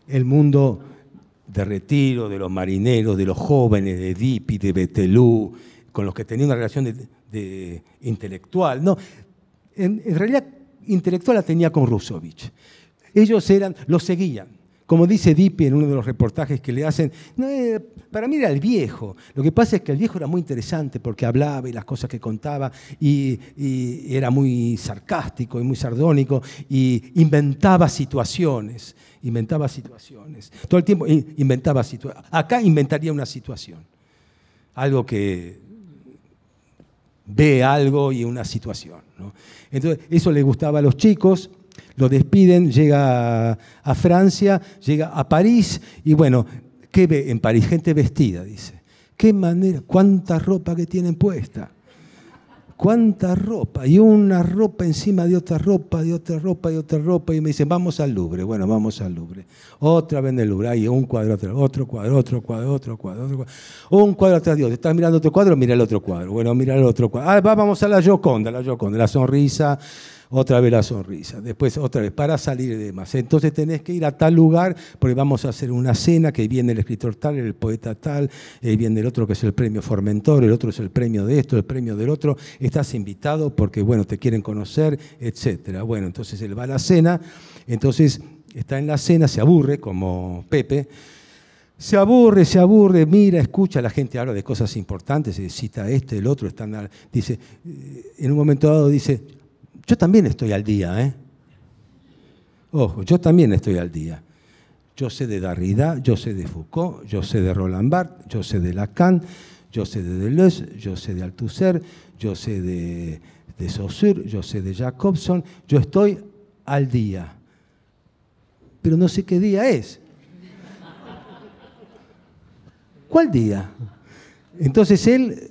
el mundo de retiro, de los marineros, de los jóvenes, de Dipi, de Betelú, con los que tenía una relación de, intelectual. No, en, en, realidad intelectual la tenía con Rusovich. Ellos eran, los seguían. Como dice Dipi en uno de los reportajes que le hacen, eh, para mí era el viejo. Lo que pasa es que el viejo era muy interesante porque hablaba y las cosas que contaba y, era muy sarcástico y muy sardónico y inventaba situaciones, inventaba situaciones. Todo el tiempo inventaba situaciones. Acá inventaría una situación, algo que ve algo y una situación. Entonces, eso le gustaba a los chicos lo despiden, llega a, Francia, llega a París y bueno, ¿qué ve en París? Gente vestida, dice. ¿Qué manera? ¿Cuánta ropa que tienen puesta? ¿Cuánta ropa? Y una ropa encima de otra ropa, de otra ropa, de otra ropa. Y me dicen, vamos al Louvre. Bueno, vamos al Louvre. Otra vez en el Louvre. Ahí, un cuadro atrás, otro cuadro, otro cuadro, otro cuadro, otro Un cuadro atrás de otro. ¿Estás mirando otro cuadro? Mira el otro cuadro. Bueno, mira el otro cuadro. Ah, vamos a la Gioconda, la Gioconda, la sonrisa otra vez la sonrisa, después otra vez para salir de más. Entonces tenés que ir a tal lugar porque vamos a hacer una cena que viene el escritor tal, el poeta tal, eh, viene el otro que es el premio Formentor, el otro es el premio de esto, el premio del otro, estás invitado porque bueno, te quieren conocer, etc. Bueno, entonces él va a la cena, entonces está en la cena, se aburre como Pepe. Se aburre, se aburre, mira, escucha, la gente habla de cosas importantes, se cita este, el otro, están, dice, eh, en un momento dado dice, yo también estoy al día, ¿eh? Ojo, yo también estoy al día. Yo sé de Darrida, yo sé de Foucault, yo sé de Roland Barthes, yo sé de Lacan, yo sé de Deleuze, yo sé de Althusser, yo sé de, de Saussure, yo sé de Jacobson, yo estoy al día. Pero no sé qué día es. ¿Cuál día? Entonces él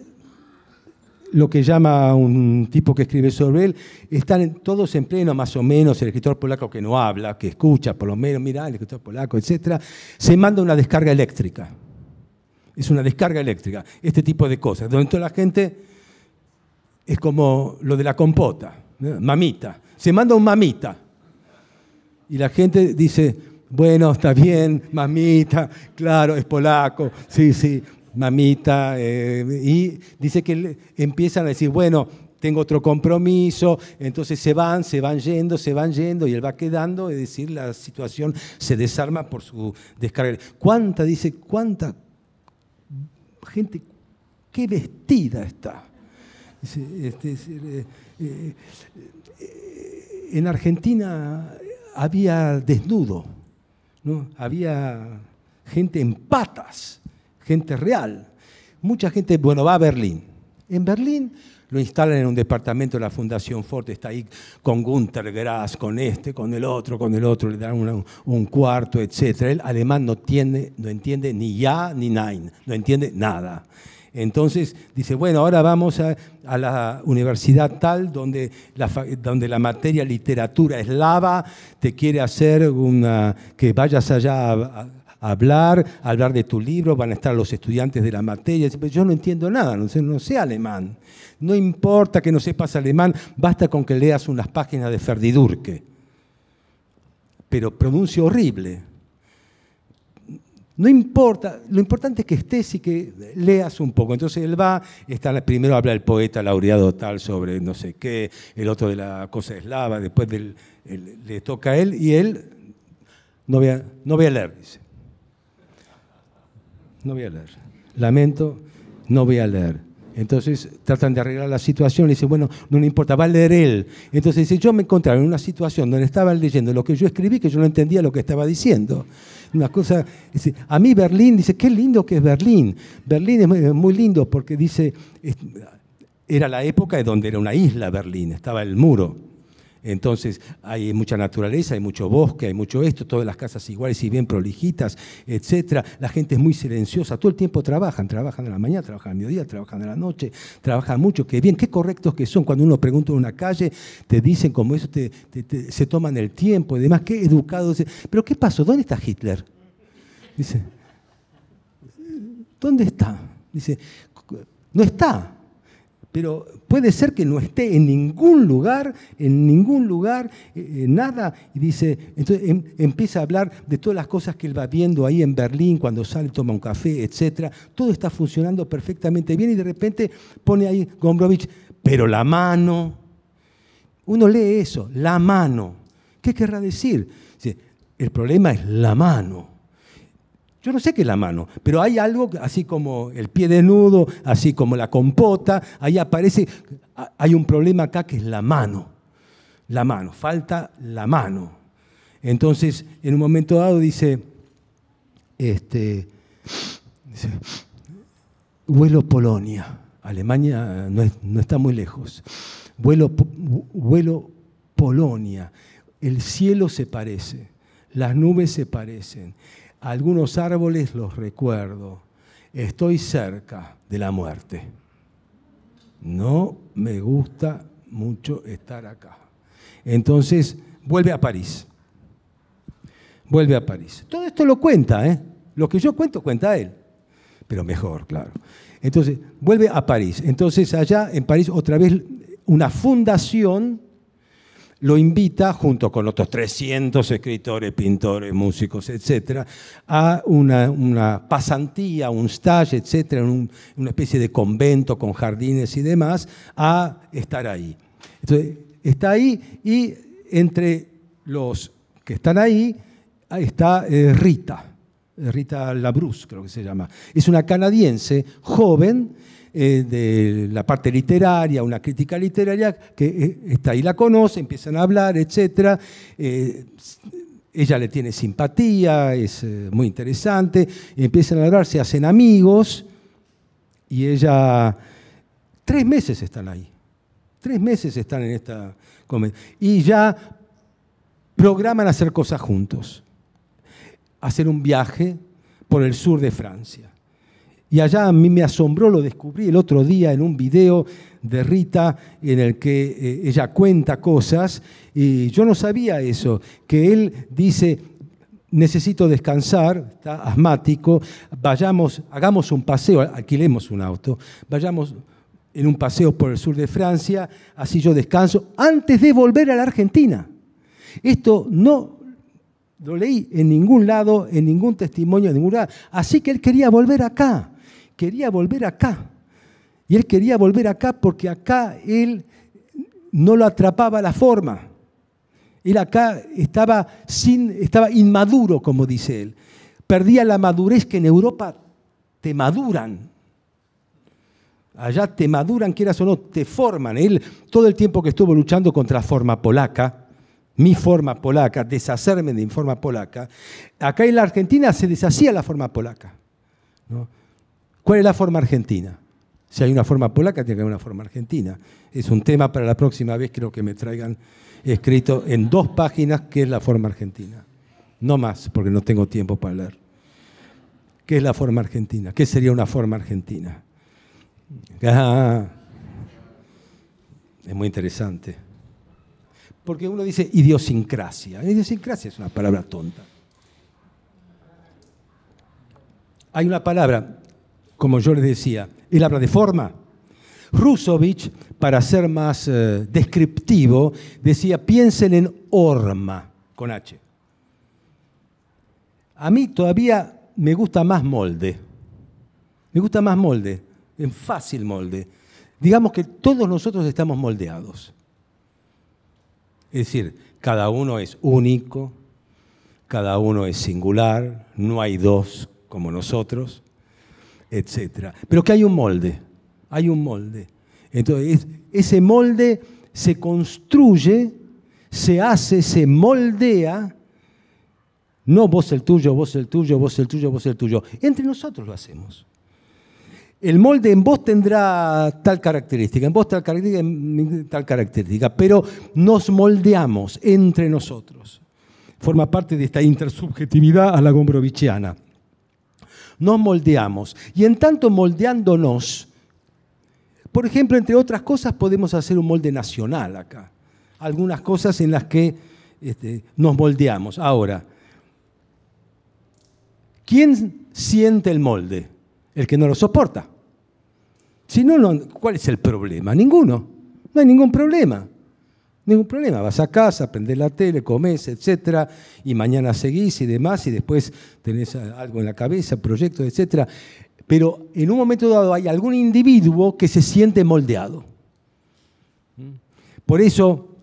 lo que llama un tipo que escribe sobre él, están todos en pleno, más o menos, el escritor polaco que no habla, que escucha, por lo menos, mira, el escritor polaco, etc., se manda una descarga eléctrica. Es una descarga eléctrica, este tipo de cosas, donde toda la gente es como lo de la compota, mamita, se manda un mamita. Y la gente dice, bueno, está bien, mamita, claro, es polaco, sí, sí, mamita, eh, y dice que empiezan a decir, bueno, tengo otro compromiso, entonces se van, se van yendo, se van yendo, y él va quedando, es decir, la situación se desarma por su descarga. ¿Cuánta, dice, cuánta gente, qué vestida está? Este, eh, eh, en Argentina había desnudo, ¿no? había gente en patas gente real. Mucha gente, bueno, va a Berlín. En Berlín lo instalan en un departamento de la Fundación Forte, está ahí con Gunther Grass, con este, con el otro, con el otro, le dan un cuarto, etc. El alemán no, entiende ni ya ni nein, no entiende nada. Entonces dice, bueno, ahora vamos a, la universidad tal donde la, donde la, materia literatura eslava te quiere hacer una, que vayas allá a hablar, hablar de tu libro, van a estar los estudiantes de la materia. Pues yo no entiendo nada, no sé, no sé alemán. No importa que no sepas alemán, basta con que leas unas páginas de Ferdidurque. Pero pronuncio horrible. No importa, lo importante es que estés y que leas un poco. Entonces él va, está, primero habla el poeta laureado tal sobre no sé qué, el otro de la cosa eslava, después le toca a él y él no ve no voy a leer, dice no voy a leer. Lamento, no voy a leer. Entonces tratan de arreglar la situación, y dicen, bueno, no me importa, va a leer él. Entonces dice, yo me encontraba en una situación donde estaba leyendo lo que yo escribí, que yo no entendía lo que estaba diciendo. Una cosa, dice, a mí Berlín, dice, qué lindo que es Berlín. Berlín es muy, lindo porque dice, era la época de donde era una isla Berlín, estaba el muro. Entonces hay mucha naturaleza, hay mucho bosque, hay mucho esto, todas las casas iguales y bien prolijitas, etcétera. La gente es muy silenciosa, todo el tiempo trabajan, trabajan en la mañana, trabajan al mediodía, trabajan en la noche, trabajan mucho, qué bien, qué correctos que son. Cuando uno pregunta en una calle, te dicen como eso, se toman el tiempo y demás, qué educados. Pero ¿qué pasó? ¿Dónde está Hitler? Dice, ¿dónde está? Dice, no está pero puede ser que no esté en ningún lugar, en ningún lugar, eh, eh, nada. Y dice, entonces em, empieza a hablar de todas las cosas que él va viendo ahí en Berlín, cuando sale, toma un café, etc. Todo está funcionando perfectamente bien y de repente pone ahí Gombrowicz, pero la mano. Uno lee eso, la mano. ¿Qué querrá decir? Dice, El problema es la mano. Yo no sé qué es la mano, pero hay algo así como el pie desnudo, así como la compota, ahí aparece, hay un problema acá que es la mano, la mano, falta la mano. Entonces, en un momento dado dice, este, vuelo Polonia, Alemania eh, no, está muy lejos, vuelo, vuelo Polonia, el cielo se parece, las nubes se parecen, algunos árboles los recuerdo. Estoy cerca de la muerte. No me gusta mucho estar acá. Entonces, vuelve a París. Vuelve a París. Todo esto lo cuenta, ¿eh? Lo que yo cuento cuenta él, pero mejor, claro. Entonces, vuelve a París. Entonces, allá en París, otra vez, una fundación lo invita, junto con otros 300 escritores, pintores, músicos, etc., a una, pasantía, un stage, etcétera, en una especie de convento con jardines y demás, a estar ahí. Entonces, está ahí y entre los que están ahí está eh, Rita. Rita Labruz, creo que se llama. Es una canadiense joven eh, de la parte literaria, una crítica literaria, que eh, está ahí, la conoce, empiezan a hablar, etc. Eh, ella le tiene simpatía, es muy interesante, empiezan a hablar, se hacen amigos y ella, tres meses están ahí, tres meses están en esta comedia y ya programan hacer cosas juntos hacer un viaje por el sur de Francia. Y allá a mí me asombró, lo descubrí el otro día en un video de Rita en el que eh, ella cuenta cosas y yo no sabía eso, que él dice, necesito descansar, está asmático, vayamos, hagamos un paseo, alquilemos un auto, vayamos en un paseo por el sur de Francia, así yo descanso, antes de volver a la Argentina. Esto no lo leí en ningún lado, en ningún testimonio, en ningún lado. Así que él quería volver acá, quería volver acá. Y él quería volver acá porque acá él no lo atrapaba la forma. Él acá estaba, sin, estaba inmaduro, como dice él. Perdía la madurez que en Europa te maduran. Allá te maduran, quieras o no, te forman. Él, todo el tiempo que estuvo luchando contra la forma polaca, mi forma polaca, deshacerme de mi forma polaca, acá en la Argentina se deshacía la forma polaca. ¿Cuál es la forma argentina? Si hay una forma polaca, tiene que haber una forma argentina. Es un tema para la próxima vez, creo que me traigan escrito en dos páginas qué es la forma argentina. No más, porque no tengo tiempo para leer. ¿Qué es la forma argentina? ¿Qué sería una forma argentina? Ah, es muy interesante. Porque uno dice idiosincrasia. Idiosincrasia es una palabra tonta. Hay una palabra, como yo les decía, él habla de forma. Rusovich, para ser más eh, descriptivo, decía, piensen en orma, con H. A mí todavía me gusta más molde. Me gusta más molde, en fácil molde. Digamos que todos nosotros estamos moldeados. Es decir, cada uno es único, cada uno es singular, no hay dos como nosotros, etc. Pero que hay un molde, hay un molde. Entonces, ese molde se construye, se hace, se moldea, no vos el tuyo, vos el tuyo, vos el tuyo, vos el tuyo. Entre nosotros lo hacemos el molde en vos tendrá tal característica, en vos tal característica, tal característica, pero nos moldeamos entre nosotros. Forma parte de esta intersubjetividad a la gombrovichiana. Nos moldeamos. Y en tanto moldeándonos, por ejemplo, entre otras cosas, podemos hacer un molde nacional acá. Algunas cosas en las que este, nos moldeamos. Ahora, ¿quién siente el molde? El que no lo soporta. Si no, ¿cuál es el problema? Ninguno. No hay ningún problema. Ningún problema. Vas a casa, prendes la tele, comes, etcétera, y mañana seguís y demás, y después tenés algo en la cabeza, proyectos, etcétera. Pero en un momento dado hay algún individuo que se siente moldeado. Por eso,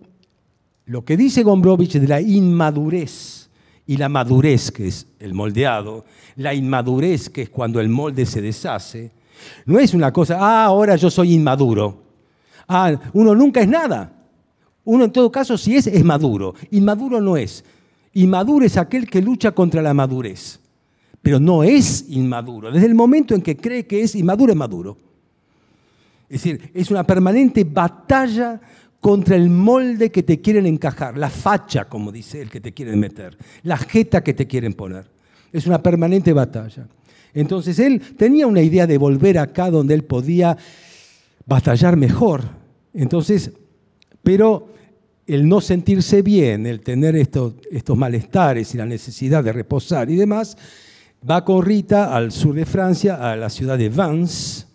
lo que dice Gombrowicz de la inmadurez y la madurez, que es el moldeado, la inmadurez, que es cuando el molde se deshace, no es una cosa, ah, ahora yo soy inmaduro. Ah, uno nunca es nada. Uno en todo caso, si es, es maduro. Inmaduro no es. Inmaduro es aquel que lucha contra la madurez. Pero no es inmaduro. Desde el momento en que cree que es inmaduro, es maduro. Es decir, es una permanente batalla contra el molde que te quieren encajar, la facha, como dice el que te quieren meter, la jeta que te quieren poner. Es una permanente batalla. Entonces él tenía una idea de volver acá donde él podía batallar mejor. Entonces, pero el no sentirse bien, el tener estos, malestares y la necesidad de reposar y demás, va con Rita al sur de Francia, a la ciudad de Vence,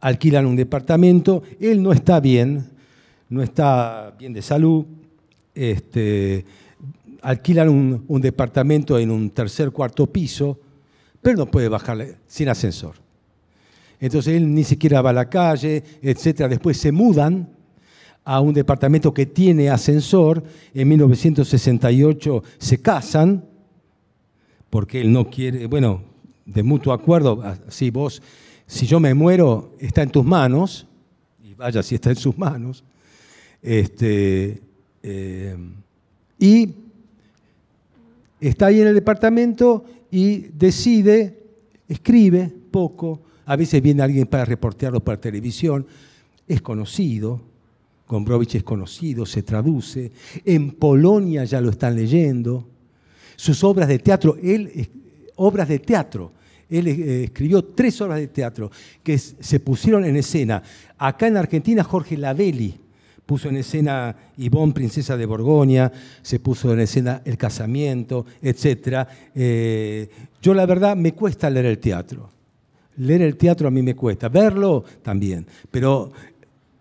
alquilan un departamento, él no está bien, no está bien de salud, este, alquilan un, un departamento en un tercer, cuarto piso, pero no puede bajar sin ascensor. Entonces él ni siquiera va a la calle, etc. Después se mudan a un departamento que tiene ascensor. En 1968 se casan, porque él no quiere, bueno, de mutuo acuerdo, ah, si vos, si yo me muero, está en tus manos, y vaya si está en sus manos. Este, eh, y está ahí en el departamento y decide, escribe poco, a veces viene alguien para reportearlo para televisión, es conocido, Gombrowicz es conocido, se traduce, en Polonia ya lo están leyendo, sus obras de teatro, él, obras de teatro, él eh, escribió tres obras de teatro que se pusieron en escena. Acá en Argentina, Jorge Lavelli puso en escena Yvonne princesa de Borgoña, se puso en escena El casamiento, etc. Eh, yo la verdad me cuesta leer el teatro. Leer el teatro a mí me cuesta, verlo también, pero,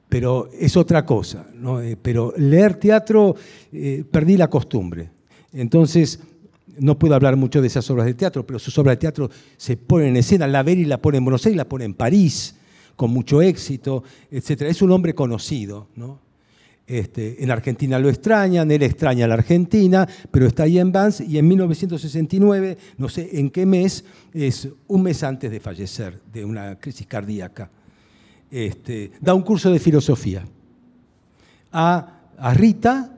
pero es otra cosa. Eh, pero leer teatro eh, perdí la costumbre. Entonces, no puedo hablar mucho de esas obras de teatro, pero sus obras de teatro se ponen en escena. La y la pone en Buenos Aires, la pone en París, con mucho éxito, etc. Es un hombre conocido, ¿no? Este, en Argentina lo extrañan, él extraña a la Argentina, pero está ahí en Vance y en 1969, no sé en qué mes, es un mes antes de fallecer de una crisis cardíaca, este, da un curso de filosofía a, Rita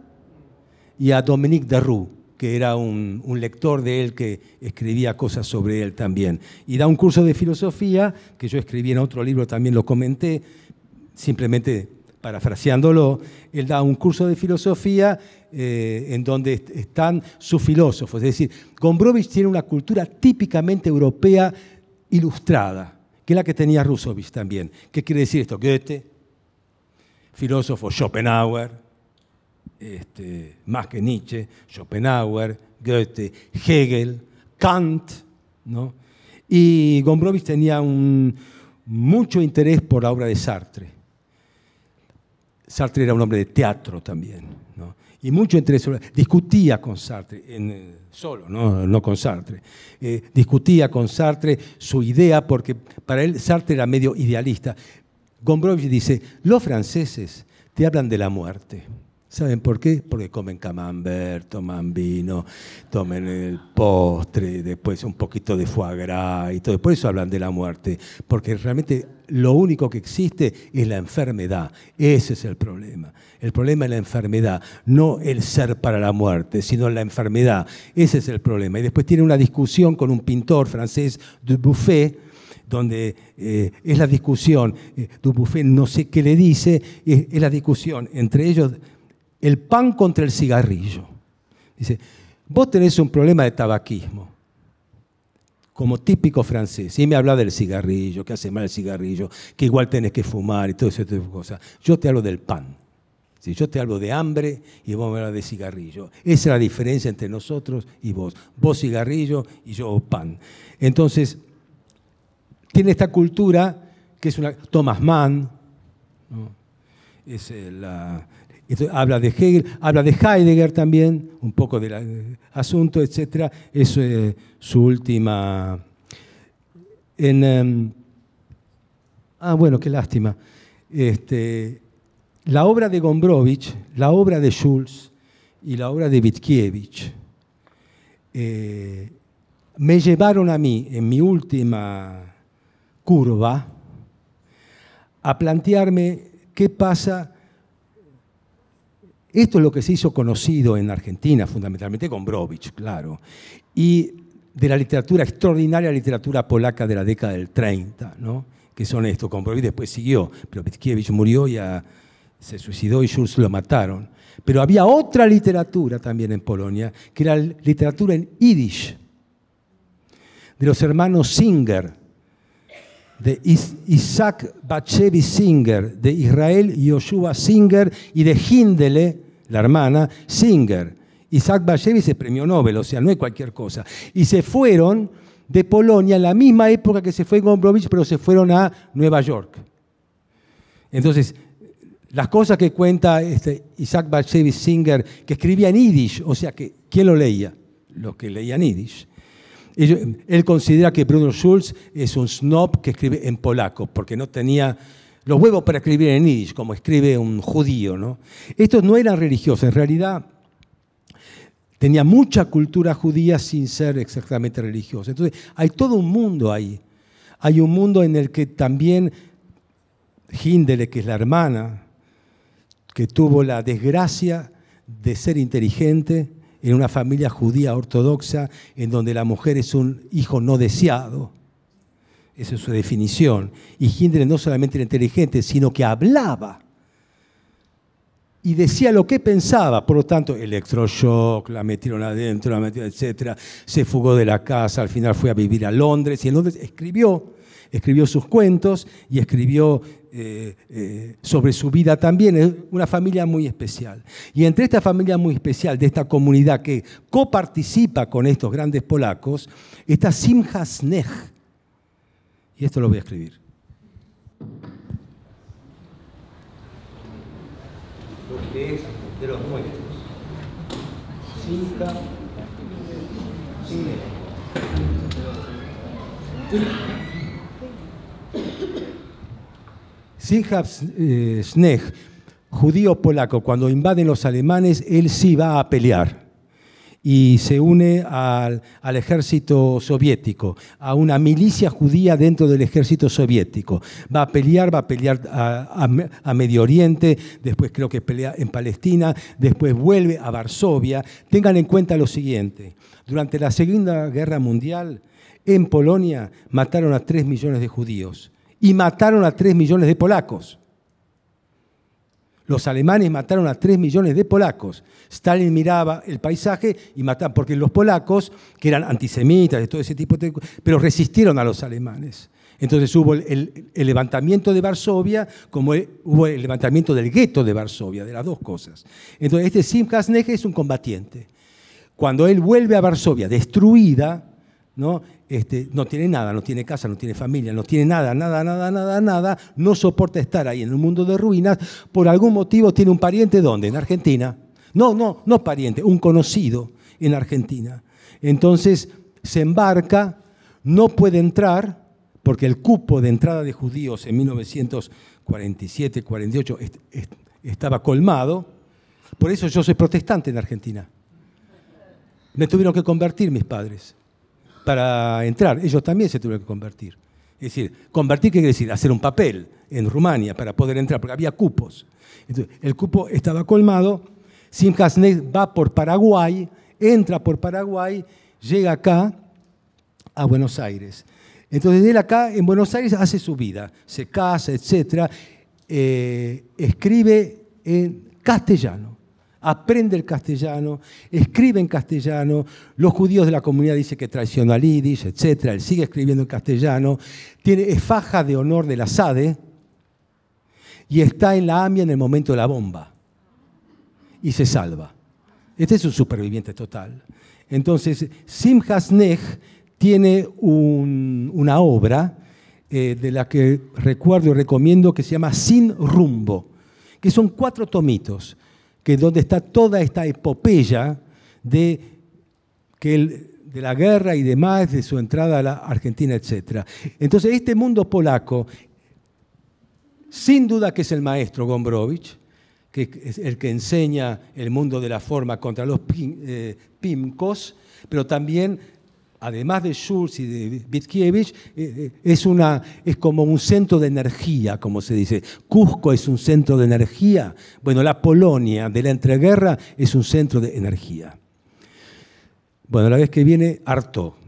y a Dominique Deroux, que era un, un, lector de él que escribía cosas sobre él también. Y da un curso de filosofía, que yo escribí en otro libro, también lo comenté, simplemente parafraseándolo, él da un curso de filosofía eh, en donde están sus filósofos. Es decir, Gombrowicz tiene una cultura típicamente europea ilustrada, que es la que tenía Rusovich también. ¿Qué quiere decir esto? Goethe, filósofo Schopenhauer, este, más que Nietzsche, Schopenhauer, Goethe, Hegel, Kant, ¿no? Y Gombrowicz tenía mucho interés por la obra de Sartre Sartre era un hombre de teatro también, ¿no? y mucho interés, discutía con Sartre, en, eh, solo, ¿no? con Sartre, eh, discutía con Sartre su idea, porque para él Sartre era medio idealista. Gombrowicz dice, los franceses te hablan de la muerte. ¿Saben por qué? Porque comen camembert, toman vino, toman el postre, después un poquito de foie gras y todo. Por eso hablan de la muerte, porque realmente lo único que existe es la enfermedad. Ese es el problema. El problema es la enfermedad, no el ser para la muerte, sino la enfermedad. Ese es el problema. Y después tiene una discusión con un pintor francés, Dubuffet, donde eh, es la discusión, eh, Dubuffet no sé qué le dice, es la discusión entre ellos el pan contra el cigarrillo. Dice, vos tenés un problema de tabaquismo, como típico francés. Y me habla del cigarrillo, que hace mal el cigarrillo, que igual tenés que fumar y todo eso. tipo Yo te hablo del pan. Si yo te hablo de hambre y vos me hablas de cigarrillo. Esa es la diferencia entre nosotros y vos. Vos cigarrillo y yo pan. Entonces, tiene esta cultura que es una... Thomas Mann, es eh, la habla de Hegel, habla de Heidegger también, un poco del eh, asunto, etc. Es eh, su última... Em, ah, bueno, qué lástima. Este, la obra de Gombrowicz, la obra de Schulz y la obra de Witkiewicz eh, me llevaron a mí, en mi última curva, a plantearme qué pasa esto es lo que se hizo conocido en Argentina, fundamentalmente con Brovich, claro, y de la literatura extraordinaria, la literatura polaca de la década del 30, que son estos. Con Brovich después siguió, pero Pitkiewicz murió y se suicidó y Schulz lo mataron. Pero había otra literatura también en Polonia, que era la literatura en yiddish, de los hermanos Singer, de Isaac Bachevi Singer, de Israel Joshua Singer y de Hindele, la hermana, Singer. Isaac Bachevi se premio Nobel, o sea, no es cualquier cosa. Y se fueron de Polonia en la misma época que se fue Gombrowicz, pero se fueron a Nueva York. Entonces, las cosas que cuenta este Isaac Bashevis Singer, que escribía en yiddish, o sea, que, ¿quién lo leía? Los que leían yiddish él considera que Bruno Schulz es un snob que escribe en polaco, porque no tenía los huevos para escribir en yiddish, como escribe un judío. ¿no? Estos no eran religiosos, en realidad tenía mucha cultura judía sin ser exactamente religioso. Entonces, hay todo un mundo ahí. Hay un mundo en el que también Hindele, que es la hermana, que tuvo la desgracia de ser inteligente, en una familia judía ortodoxa en donde la mujer es un hijo no deseado. Esa es su definición. Y Hindle no solamente era inteligente, sino que hablaba. Y decía lo que pensaba, por lo tanto, electroshock, la metieron adentro, la metieron, etc. Se fugó de la casa, al final fue a vivir a Londres y en Londres escribió escribió sus cuentos y escribió eh, eh, sobre su vida también. Es una familia muy especial. Y entre esta familia muy especial, de esta comunidad que coparticipa con estos grandes polacos, está Simcha Snech. Y esto lo voy a escribir. Lo es de los Simcha Sinhab eh, Snech judío polaco, cuando invaden los alemanes, él sí va a pelear y se une al, ejército soviético, a una milicia judía dentro del ejército soviético. Va a pelear, va a pelear a, a Medio Oriente, después creo que pelea en Palestina, después vuelve a Varsovia. Tengan en cuenta lo siguiente, durante la Segunda Guerra Mundial, en Polonia mataron a 3 millones de judíos y mataron a 3 millones de polacos. Los alemanes mataron a 3 millones de polacos. Stalin miraba el paisaje y mataba, porque los polacos, que eran antisemitas y todo ese tipo de pero resistieron a los alemanes. Entonces hubo el, levantamiento de Varsovia, como hubo el levantamiento del gueto de Varsovia, de las dos cosas. Entonces este Sim Neje es un combatiente. Cuando él vuelve a Varsovia destruida, ¿no? Este, no tiene nada, no tiene casa, no tiene familia, no tiene nada, nada, nada, nada, nada, no soporta estar ahí en un mundo de ruinas, por algún motivo tiene un pariente, ¿dónde? En Argentina. No, no, no pariente, un conocido en Argentina. Entonces se embarca, no puede entrar, porque el cupo de entrada de judíos en 1947, 48 estaba colmado. Por eso yo soy protestante en Argentina. Me tuvieron que convertir mis padres para entrar. Ellos también se tuvieron que convertir. Es decir, convertir, ¿qué quiere decir? Hacer un papel en Rumania para poder entrar, porque había cupos. el cupo estaba colmado, Sim va por Paraguay, entra por Paraguay, llega acá a Buenos Aires. Entonces él acá en Buenos Aires hace su vida, se casa, etc. Eh, escribe en castellano aprende el castellano, escribe en castellano, los judíos de la comunidad dicen que traiciona al Idis, etc. Él sigue escribiendo en castellano, tiene, faja de honor de la SADE y está en la AMIA en el momento de la bomba y se salva. Este es un superviviente total. Entonces, Simchas Nech tiene una obra eh, de la que recuerdo y recomiendo que se llama Sin Rumbo, que son cuatro tomitos que donde está toda esta epopeya de, que de la guerra y demás, de su entrada a la Argentina, etc. Entonces, este mundo polaco, sin duda que es el maestro Gombrowicz, que es el que enseña el mundo de la forma contra los eh, PIMCOS, pero también además de Schulz y de Vitkiewicz, eh, eh, es, una, es como un centro de energía, como se dice. Cusco es un centro de energía. Bueno, la Polonia de la entreguerra es un centro de energía. Bueno, la vez que viene, harto.